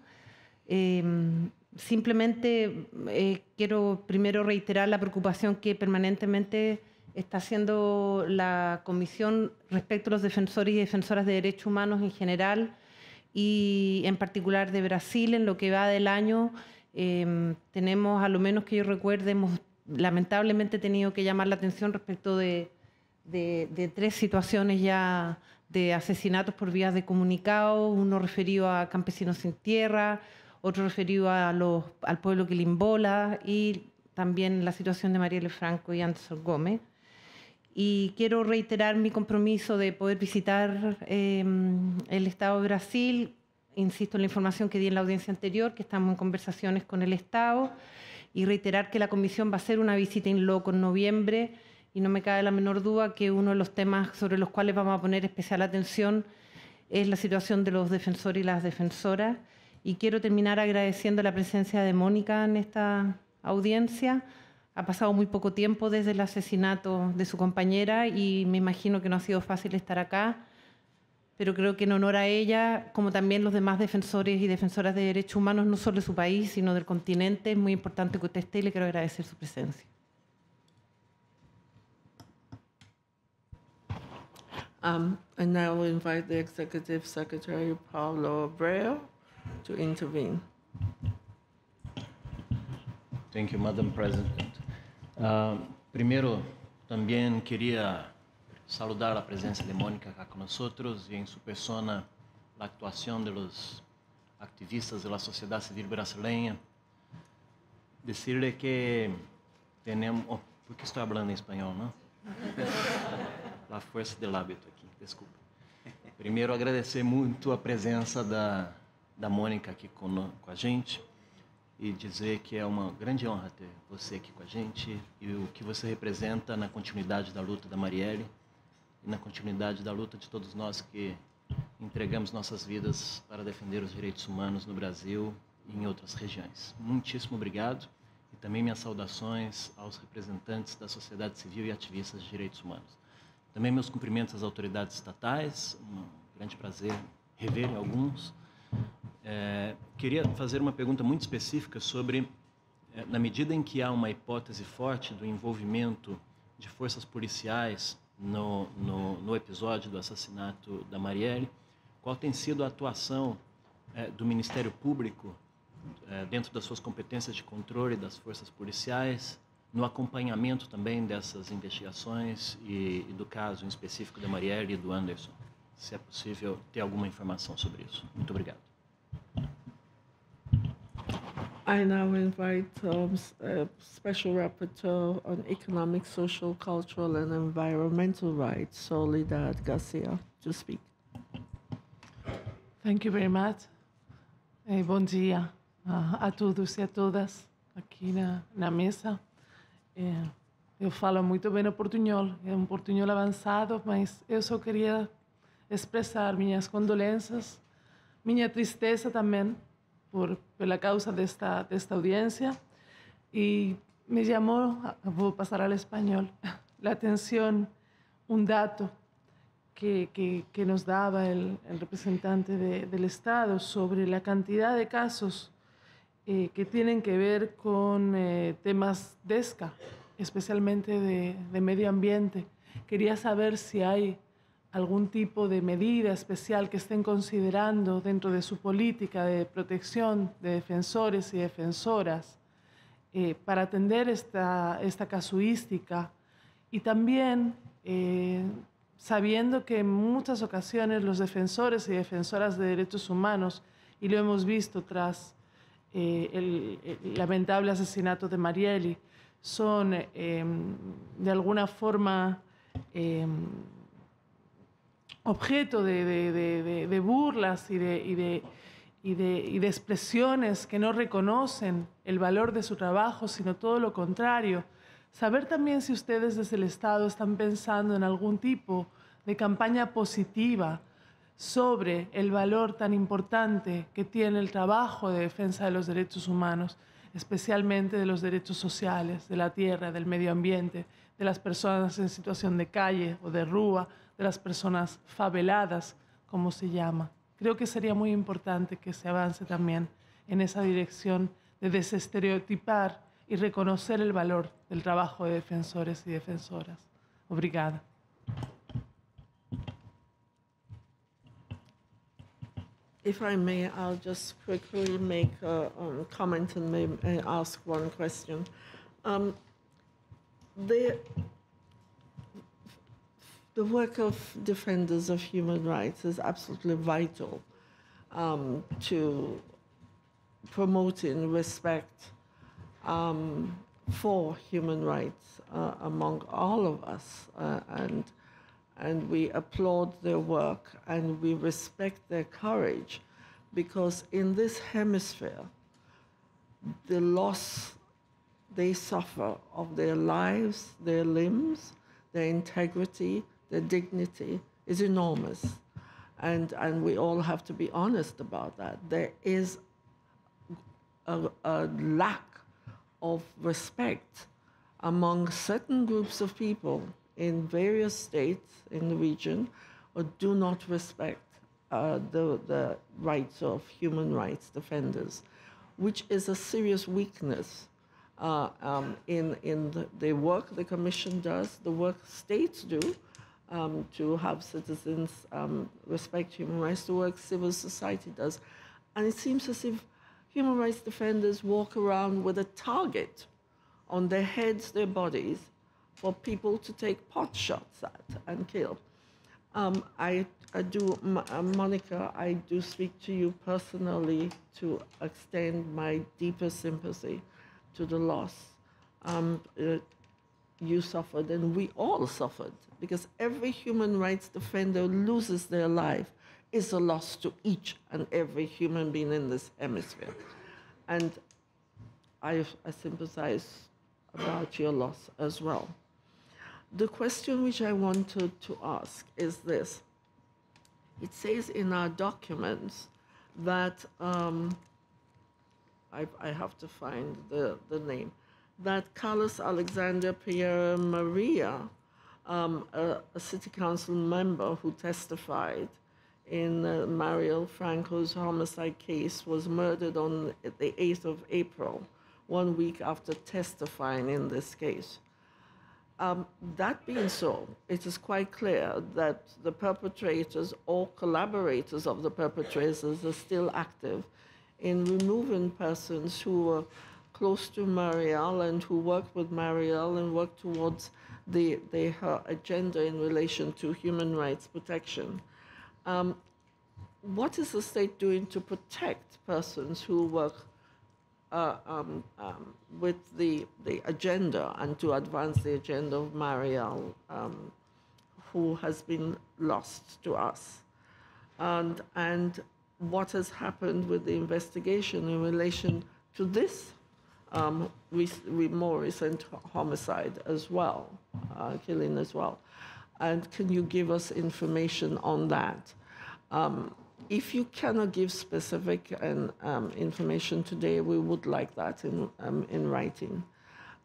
Em, simplemente eh, quiero primero reiterar la preocupación que permanentemente está haciendo la Comisión respecto a los defensores y defensoras de derechos humanos en general y en particular de Brasil en lo que va del año Em, tenemos, a lo menos que yo recuerde, hemos lamentablemente tenido que llamar la atención respecto de, tres situaciones ya de asesinatos por vías de comunicado, uno referido a campesinos sin tierra, otro referido a los, al pueblo quilimbola y también la situación de Marielle Franco y Anderson Gómez. Y quiero reiterar mi compromiso de poder visitar em, el Estado de Brasil insisto en la información que di en la audiencia anterior, que estamos en conversaciones con el Estado y reiterar que la Comisión va a hacer una visita in loco en noviembre y no me cabe la menor duda que uno de los temas sobre los cuales vamos a poner especial atención es la situación de los defensores y las defensoras. Y quiero terminar agradeciendo la presencia de Mónica en esta audiencia. Ha pasado muy poco tiempo desde el asesinato de su compañera y me imagino que no ha sido fácil estar acá pero creo que en honor a ella, como también los demás defensores y defensoras de derechos humanos, no solo de su país, sino del continente, es muy importante que usted esté y le quiero agradecer su presencia. Um, and now will invite the Executive Secretary Paulo Abreu to intervene. Thank you, Madam President. Uh, primero, también quería saludar a presença de Mônica aqui conosco e em sua persona a atuação dos activistas da sociedade civil brasileira. Dizer-lhe que temos. Oh, por que estou falando em espanhol, não? a força do hábito aqui, desculpa. Primeiro, agradecer muito a presença da, da Mônica aqui com, com a gente e dizer que é uma grande honra ter você aqui com a gente e o que você representa na continuidade da luta da Marielle na continuidade da luta de todos nós que entregamos nossas vidas para defender os direitos humanos no Brasil e em outras regiões. Muitíssimo obrigado e também minhas saudações aos representantes da sociedade civil e ativistas de direitos humanos. Também meus cumprimentos às autoridades estatais, um grande prazer rever alguns. É, queria fazer uma pergunta muito específica sobre, é, na medida em que há uma hipótese forte do envolvimento de forças policiais no, no, no episódio do assassinato da Marielle, qual tem sido a atuação é, do Ministério Público é, dentro das suas competências de controle das forças policiais, no acompanhamento também dessas investigações e, e do caso em específico da Marielle e do Anderson? Se é possível ter alguma informação sobre isso. Muito obrigado. I now invite um, a Special Rapporteur on Economic, Social, Cultural, and Environmental Rights, Soledad Garcia, to speak. Thank you very much. Eh, bom dia uh, a todos e a todas aqui na, na mesa. Eh, eu falo muito bem o portunhol, é um portunhol avançado, mas eu só queria expressar minhas condolências, minha tristeza também por, la causa de esta, de esta audiencia y me llamó, voy ah, a pasar al español, la atención un dato que, que, nos daba el, representante del Estado sobre la cantidad de casos eh, que tienen que ver con eh, temas temas ESCA, especialmente de, de medio ambiente. Quería saber si hay algún tipo de medida especial que estén considerando dentro de su política de protección de defensores y defensoras eh, para atender esta, esta casuística y también eh, sabiendo que en muchas ocasiones los defensores y defensoras de derechos humanos, y lo hemos visto tras eh, el, lamentable asesinato de Marielli, son de alguna forma objeto de, burlas y de, expresiones que no reconocen el valor de su trabajo, sino todo lo contrario. Saber también si ustedes desde el Estado están pensando en algún tipo de campaña positiva sobre el valor tan importante que tiene el trabajo de defensa de los derechos humanos, especialmente de los derechos sociales, de la tierra, del medio ambiente, de las personas en situación de calle o de rúa, de las personas faveladas, como se llama. Creo que sería muy importante que se avance también en esa dirección de desestereotipar y reconocer el valor del trabajo de defensores y defensoras. Obrigada. If I I'll just quickly make a um, comment and may, ask one question. Um, the work of defenders of human rights is absolutely vital um, to promoting respect um, for human rights uh, among all of us. Uh, and, and we applaud their work and we respect their courage because in this hemisphere, the loss they suffer of their lives, their limbs, their integrity, their dignity is enormous. And, and we all have to be honest about that. There is a, a lack of respect among certain groups of people in various states in the region who do not respect uh, the, the rights of human rights defenders, which is a serious weakness uh, um, in, in the, the work the Commission does, the work states do, um, to have citizens um, respect human rights, the work civil society does. And it seems as if human rights defenders walk around with a target on their heads, their bodies, for people to take pot shots at and kill. Um, I, I, do, uh, Monica, I do speak to you personally to extend my deepest sympathy to the loss. Um, uh, you suffered and we all suffered because every human rights defender loses their life is a loss to each and every human being in this hemisphere. And I, I sympathize about your loss as well. The question which I wanted to ask is this. It says in our documents that, um, I, I have to find the, the name, that Carlos Alexander Pierre Maria, um, a, a, city council member who testified in uh, Mariel Franco's homicide case, was murdered on the 8th of April, one week after testifying in this case. Um, that being so, it is quite clear that the perpetrators or collaborators of the perpetrators are still active in removing persons who were close to Mary Ellen, who worked with Mary Ellen, worked towards the, the, her agenda in relation to human rights protection. Um, what is the state doing to protect persons who work uh, um, um, with the, the agenda and to advance the agenda of Marielle, um, who has been lost to us? And, and what has happened with the investigation in relation to this um, more recent homicide as well, uh, killing as well. And can you give us information on that? Um, if you cannot give specific and, um, information today, we would like that in, um, in writing.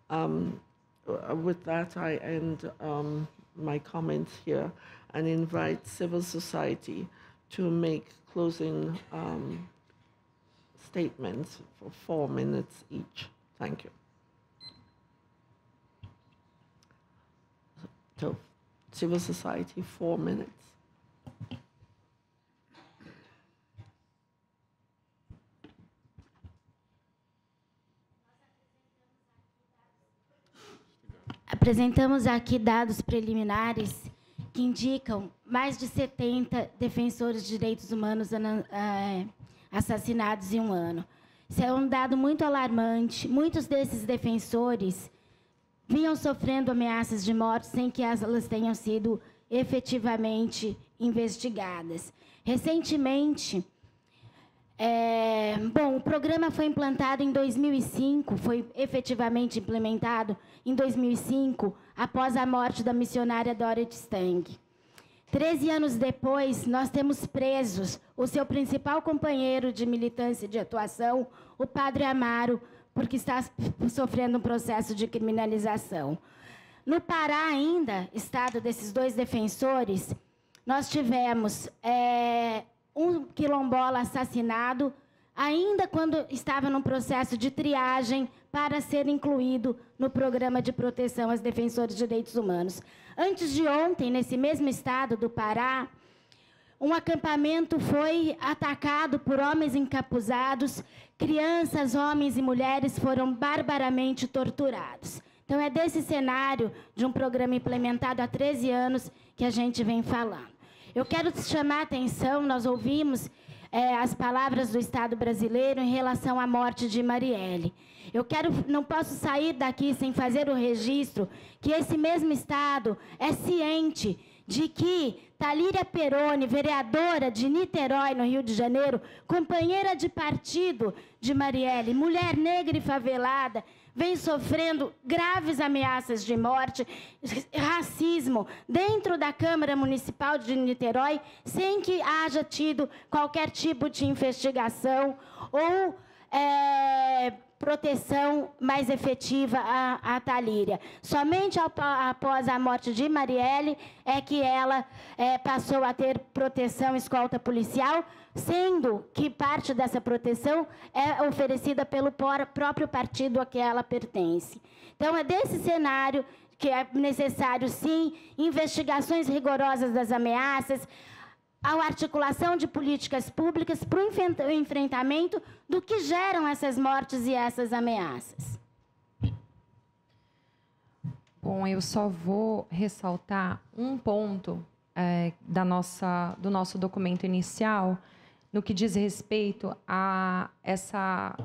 Um, uh, with that, I end um, my comments here and invite civil society to make closing um, statements for four minutes each. Thank you. So, civil society, four minutes. Apresentamos aqui dados preliminares que indicam mais de 70 defensores de direitos humanos eh, assassinados em um ano. Isso é um dado muito alarmante. Muitos desses defensores vinham sofrendo ameaças de morte sem que elas tenham sido efetivamente investigadas. Recentemente, é, bom, o programa foi implantado em 2005, foi efetivamente implementado em 2005, após a morte da missionária Dorothy Stang. Treze anos depois, nós temos presos o seu principal companheiro de militância e de atuação, o padre Amaro, porque está sofrendo um processo de criminalização. No Pará, ainda, estado desses dois defensores, nós tivemos é, um quilombola assassinado ainda quando estava num processo de triagem para ser incluído no programa de proteção aos defensores de direitos humanos. Antes de ontem, nesse mesmo estado do Pará, um acampamento foi atacado por homens encapuzados, crianças, homens e mulheres foram barbaramente torturados. Então, é desse cenário de um programa implementado há 13 anos que a gente vem falando. Eu quero chamar a atenção, nós ouvimos é, as palavras do Estado brasileiro em relação à morte de Marielle. Eu quero, não posso sair daqui sem fazer o registro que esse mesmo Estado é ciente de que Talíria Peroni, vereadora de Niterói, no Rio de Janeiro, companheira de partido de Marielle, mulher negra e favelada, vem sofrendo graves ameaças de morte, racismo dentro da Câmara Municipal de Niterói, sem que haja tido qualquer tipo de investigação ou é, proteção mais efetiva à, à Talíria. Somente após a morte de Marielle é que ela é, passou a ter proteção escolta policial, sendo que parte dessa proteção é oferecida pelo próprio partido a que ela pertence. Então, é desse cenário que é necessário, sim, investigações rigorosas das ameaças, a articulação de políticas públicas para o enfrentamento do que geram essas mortes e essas ameaças. Bom, eu só vou ressaltar um ponto é, da nossa, do nosso documento inicial, no que diz respeito a essa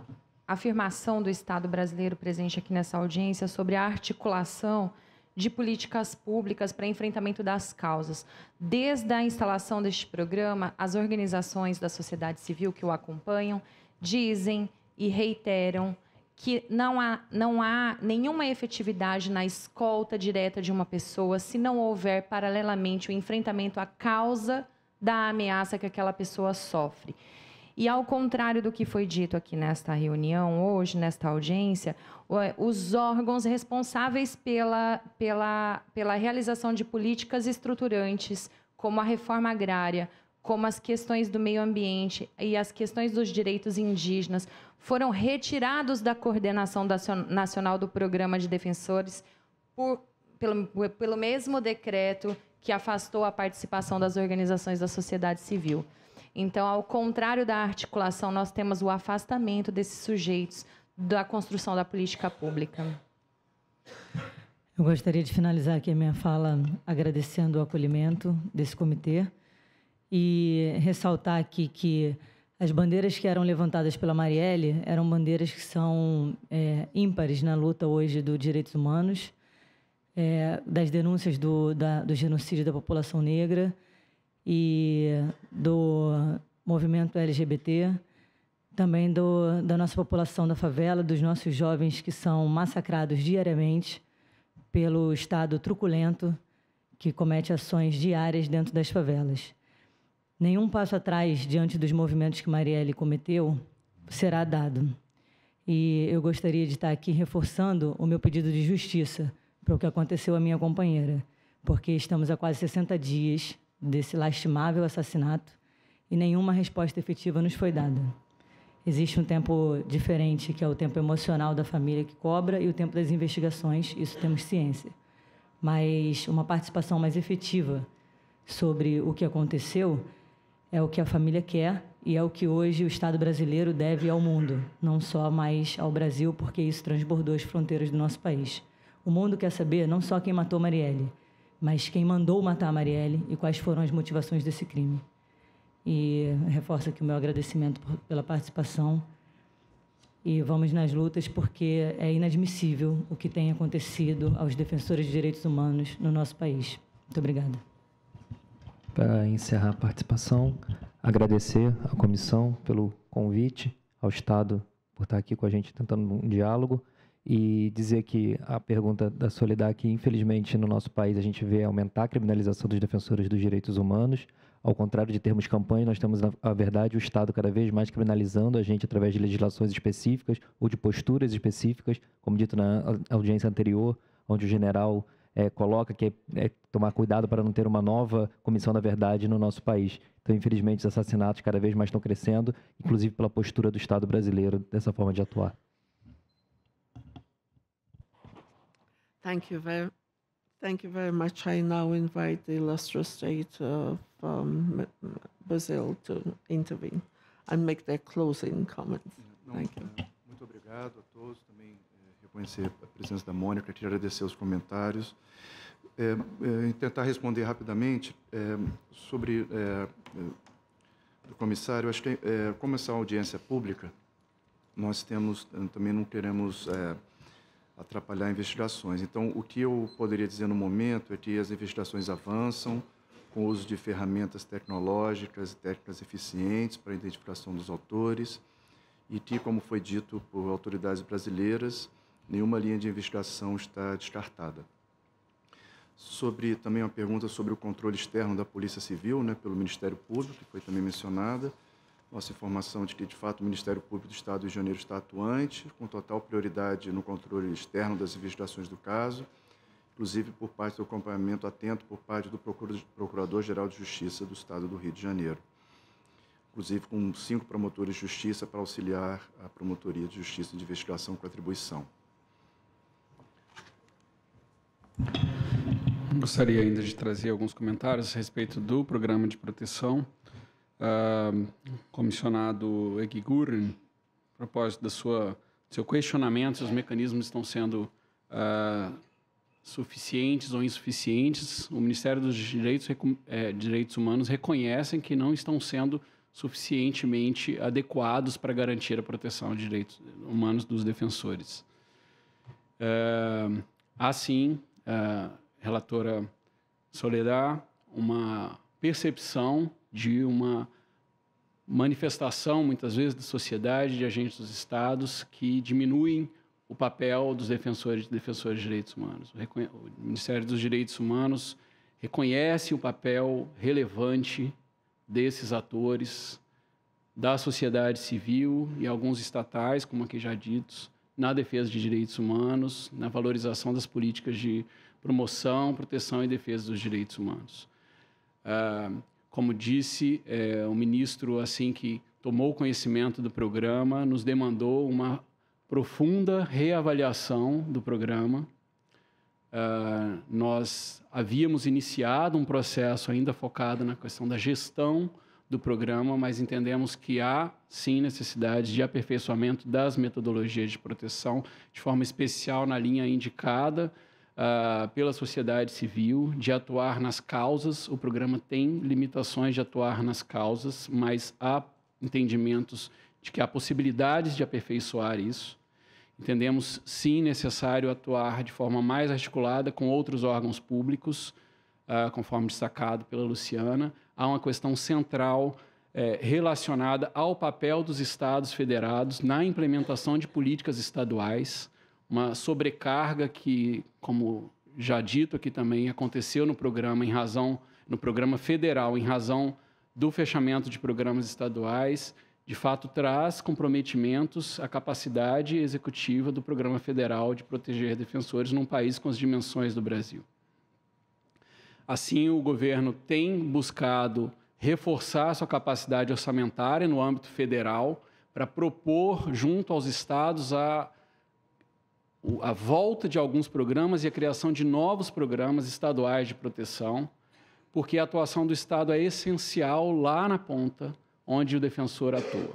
afirmação do Estado brasileiro presente aqui nessa audiência sobre a articulação de políticas públicas para enfrentamento das causas. Desde a instalação deste programa, as organizações da sociedade civil que o acompanham dizem e reiteram que não há, não há nenhuma efetividade na escolta direta de uma pessoa se não houver paralelamente o enfrentamento à causa da ameaça que aquela pessoa sofre. E ao contrário do que foi dito aqui nesta reunião hoje, nesta audiência, os órgãos responsáveis pela, pela, pela realização de políticas estruturantes, como a reforma agrária, como as questões do meio ambiente e as questões dos direitos indígenas, foram retirados da coordenação nacional do Programa de Defensores por, pelo, pelo mesmo decreto que afastou a participação das organizações da sociedade civil. Então, ao contrário da articulação, nós temos o afastamento desses sujeitos da construção da política pública. Eu gostaria de finalizar aqui a minha fala agradecendo o acolhimento desse comitê e ressaltar aqui que as bandeiras que eram levantadas pela Marielle eram bandeiras que são é, ímpares na luta hoje dos direitos humanos é, das denúncias do, da, do genocídio da população negra e do movimento LGBT, também do, da nossa população da favela, dos nossos jovens que são massacrados diariamente pelo Estado truculento que comete ações diárias dentro das favelas. Nenhum passo atrás diante dos movimentos que Marielle cometeu será dado. E eu gostaria de estar aqui reforçando o meu pedido de justiça para o que aconteceu à minha companheira, porque estamos a quase 60 dias desse lastimável assassinato e nenhuma resposta efetiva nos foi dada. Existe um tempo diferente, que é o tempo emocional da família que cobra e o tempo das investigações, isso temos ciência. Mas uma participação mais efetiva sobre o que aconteceu é o que a família quer e é o que hoje o Estado brasileiro deve ao mundo, não só mais ao Brasil, porque isso transbordou as fronteiras do nosso país. O mundo quer saber não só quem matou Marielle, mas quem mandou matar Marielle e quais foram as motivações desse crime. E reforço aqui o meu agradecimento pela participação. E vamos nas lutas, porque é inadmissível o que tem acontecido aos defensores de direitos humanos no nosso país. Muito obrigada. Para encerrar a participação, agradecer à comissão pelo convite, ao Estado por estar aqui com a gente tentando um diálogo e dizer que a pergunta da Soledad que infelizmente no nosso país a gente vê aumentar a criminalização dos defensores dos direitos humanos, ao contrário de termos campanhas, nós temos, na verdade, o Estado cada vez mais criminalizando a gente através de legislações específicas ou de posturas específicas, como dito na audiência anterior, onde o general é, coloca que é, é tomar cuidado para não ter uma nova comissão da verdade no nosso país. Então, infelizmente, os assassinatos cada vez mais estão crescendo, inclusive pela postura do Estado brasileiro dessa forma de atuar. Thank you very, thank you very much. I now invite the illustrious state of um, Brazil to intervene and make their closing comments. Thank you. Eh, muito obrigado a todos. Também eh, reconhecer a presença da Mônica, queria agradecer os comentários. É, é, tentar responder rapidamente é, sobre o comissário. Acho que, como essa audiência é pública, nós temos também não queremos atrapalhar investigações. Então, o que eu poderia dizer no momento é que as investigações avançam com o uso de ferramentas tecnológicas e técnicas eficientes para a identificação dos autores e que, como foi dito por autoridades brasileiras, nenhuma linha de investigação está descartada. Sobre também uma pergunta sobre o controle externo da Polícia Civil, né, pelo Ministério Público, que foi também mencionada. Nossa informação de que, de fato, o Ministério Público do Estado do Rio de Janeiro está atuante, com total prioridade no controle externo das investigações do caso, inclusive por parte do acompanhamento atento por parte do Procurador-Geral de Justiça do Estado do Rio de Janeiro. Inclusive com cinco promotores de justiça para auxiliar a Promotoria de Justiça de Investigação com atribuição. Gostaria ainda de trazer alguns comentários a respeito do programa de proteção uh, comissionado Egiguren, a propósito da sua, do seu questionamento se os mecanismos estão sendo uh, suficientes ou insuficientes. O Ministério dos Direitos, é, Direitos Humanos reconhecem que não estão sendo suficientemente adequados para garantir a proteção de direitos humanos dos defensores. Uh, assim, uh, relatora Soledad, uma percepção de uma manifestação, muitas vezes, da sociedade, de agentes dos Estados, que diminuem o papel dos defensores, defensores de direitos humanos. O Ministério dos Direitos Humanos reconhece o papel relevante desses atores da sociedade civil e alguns estatais, como aqui já ditos, na defesa de direitos humanos, na valorização das políticas de promoção, proteção e defesa dos direitos humanos. Ah, como disse é, o ministro, assim que tomou conhecimento do programa, nos demandou uma profunda reavaliação do programa. Uh, nós havíamos iniciado um processo ainda focado na questão da gestão do programa, mas entendemos que há sim necessidade de aperfeiçoamento das metodologias de proteção, de forma especial na linha indicada uh, pela sociedade civil, de atuar nas causas. O programa tem limitações de atuar nas causas, mas há entendimentos de que há possibilidades de aperfeiçoar isso. Entendemos, sim, necessário atuar de forma mais articulada com outros órgãos públicos, uh, conforme destacado pela Luciana. Há uma questão central eh, relacionada ao papel dos estados federados na implementação de políticas estaduais uma sobrecarga que, como já dito aqui também, aconteceu no programa em razão no programa federal em razão do fechamento de programas estaduais, de fato traz comprometimentos à capacidade executiva do programa federal de proteger defensores num país com as dimensões do Brasil. Assim, o governo tem buscado reforçar sua capacidade orçamentária no âmbito federal para propor junto aos estados a a volta de alguns programas e a criação de novos programas estaduais de proteção, porque a atuação do Estado é essencial lá na ponta, onde o defensor atua.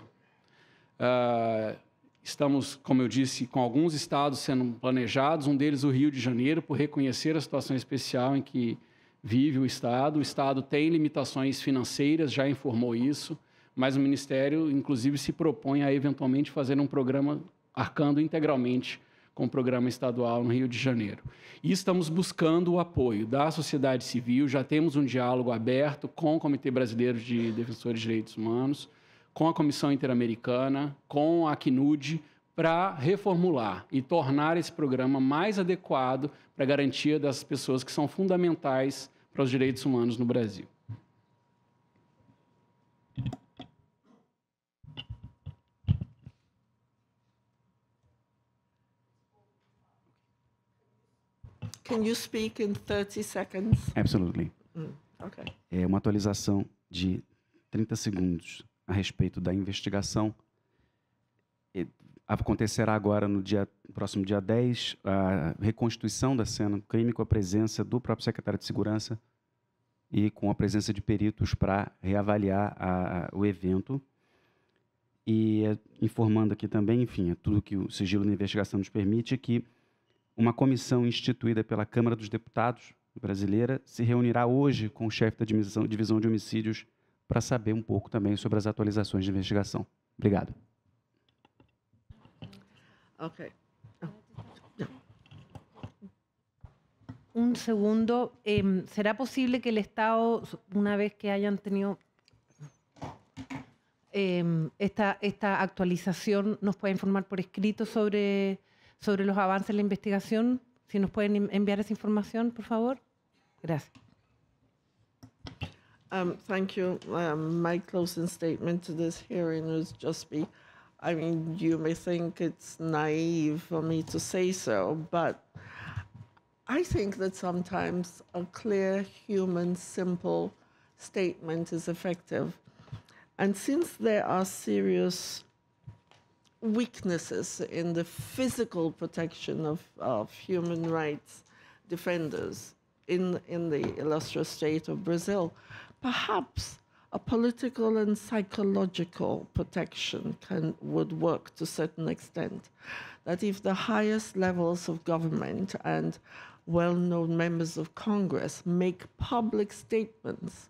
Uh, estamos, como eu disse, com alguns estados sendo planejados, um deles o Rio de Janeiro, por reconhecer a situação especial em que vive o Estado. O Estado tem limitações financeiras, já informou isso, mas o Ministério, inclusive, se propõe a eventualmente fazer um programa arcando integralmente com o programa estadual no Rio de Janeiro. E estamos buscando o apoio da sociedade civil, já temos um diálogo aberto com o Comitê Brasileiro de Defensores de Direitos Humanos, com a Comissão Interamericana, com a Acnud, para reformular e tornar esse programa mais adequado para a garantia das pessoas que são fundamentais para os direitos humanos no Brasil. Can you speak in 30 seconds? Absolutely. Mm, okay. É uma atualização de 30 segundos a respeito da investigação. Acontecerá agora, no dia, próximo dia 10, a reconstituição da cena do crime com a presença do próprio secretário de Segurança e com a presença de peritos para reavaliar a, a, o evento. E é informando aqui também, enfim, é tudo que o sigilo da investigação nos permite, que uma comissão instituída pela Câmara dos Deputados brasileira se reunirá hoje com o chefe da divisão, de homicídios para saber um pouco também sobre as atualizações de investigação. Obrigado. Ok. Un segundo, eh, ¿será posible que el Estado, una vez que hayan tenido eh, esta, esta actualización, nos pueda informar por escrito sobre sobre los avances en la investigación. Si nos pueden enviar esa información, por favor. Gracias. Um, thank you. Um, my closing statement to this hearing was just be, I mean, you may think it's naive for me to say so, but I think that sometimes a clear, human, simple statement is effective. And since there are serious weaknesses in the physical protection of, of human rights defenders in, in the illustrious state of Brazil, perhaps a political and psychological protection can, would work to a certain extent. That if the highest levels of government and well known members of Congress make public statements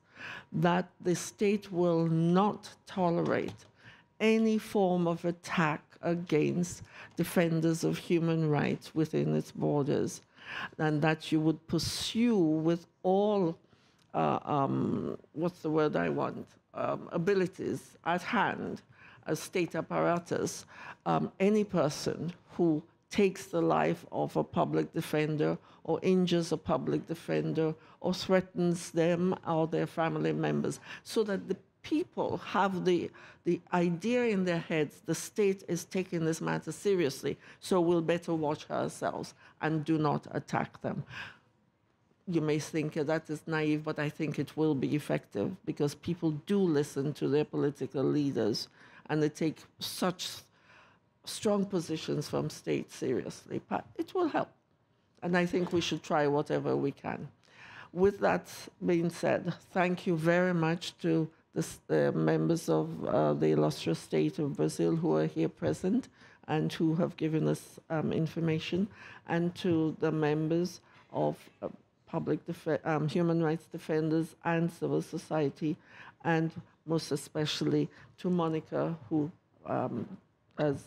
that the state will not tolerate any form of attack against defenders of human rights within its borders, and that you would pursue with all, uh, um, what's the word I want, um, abilities at hand as state apparatus, um, any person who takes the life of a public defender or injures a public defender or threatens them or their family members so that the people have the, the idea in their heads the state is taking this matter seriously, so we'll better watch ourselves and do not attack them. You may think that is naive, but I think it will be effective because people do listen to their political leaders and they take such strong positions from state seriously. But it will help. And I think we should try whatever we can. With that being said, thank you very much to the uh, members of uh, the illustrious state of Brazil who are here present and who have given us um, information, and to the members of uh, public um, human rights defenders and civil society, and most especially to Monica, who um, has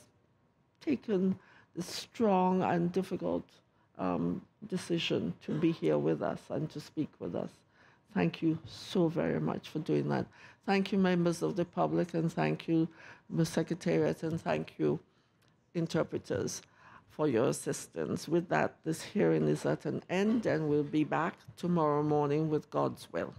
taken the strong and difficult um, decision to be here with us and to speak with us. Thank you so very much for doing that. Thank you, members of the public, and thank you, the Secretariat, and thank you, interpreters, for your assistance. With that, this hearing is at an end, and we'll be back tomorrow morning with God's will.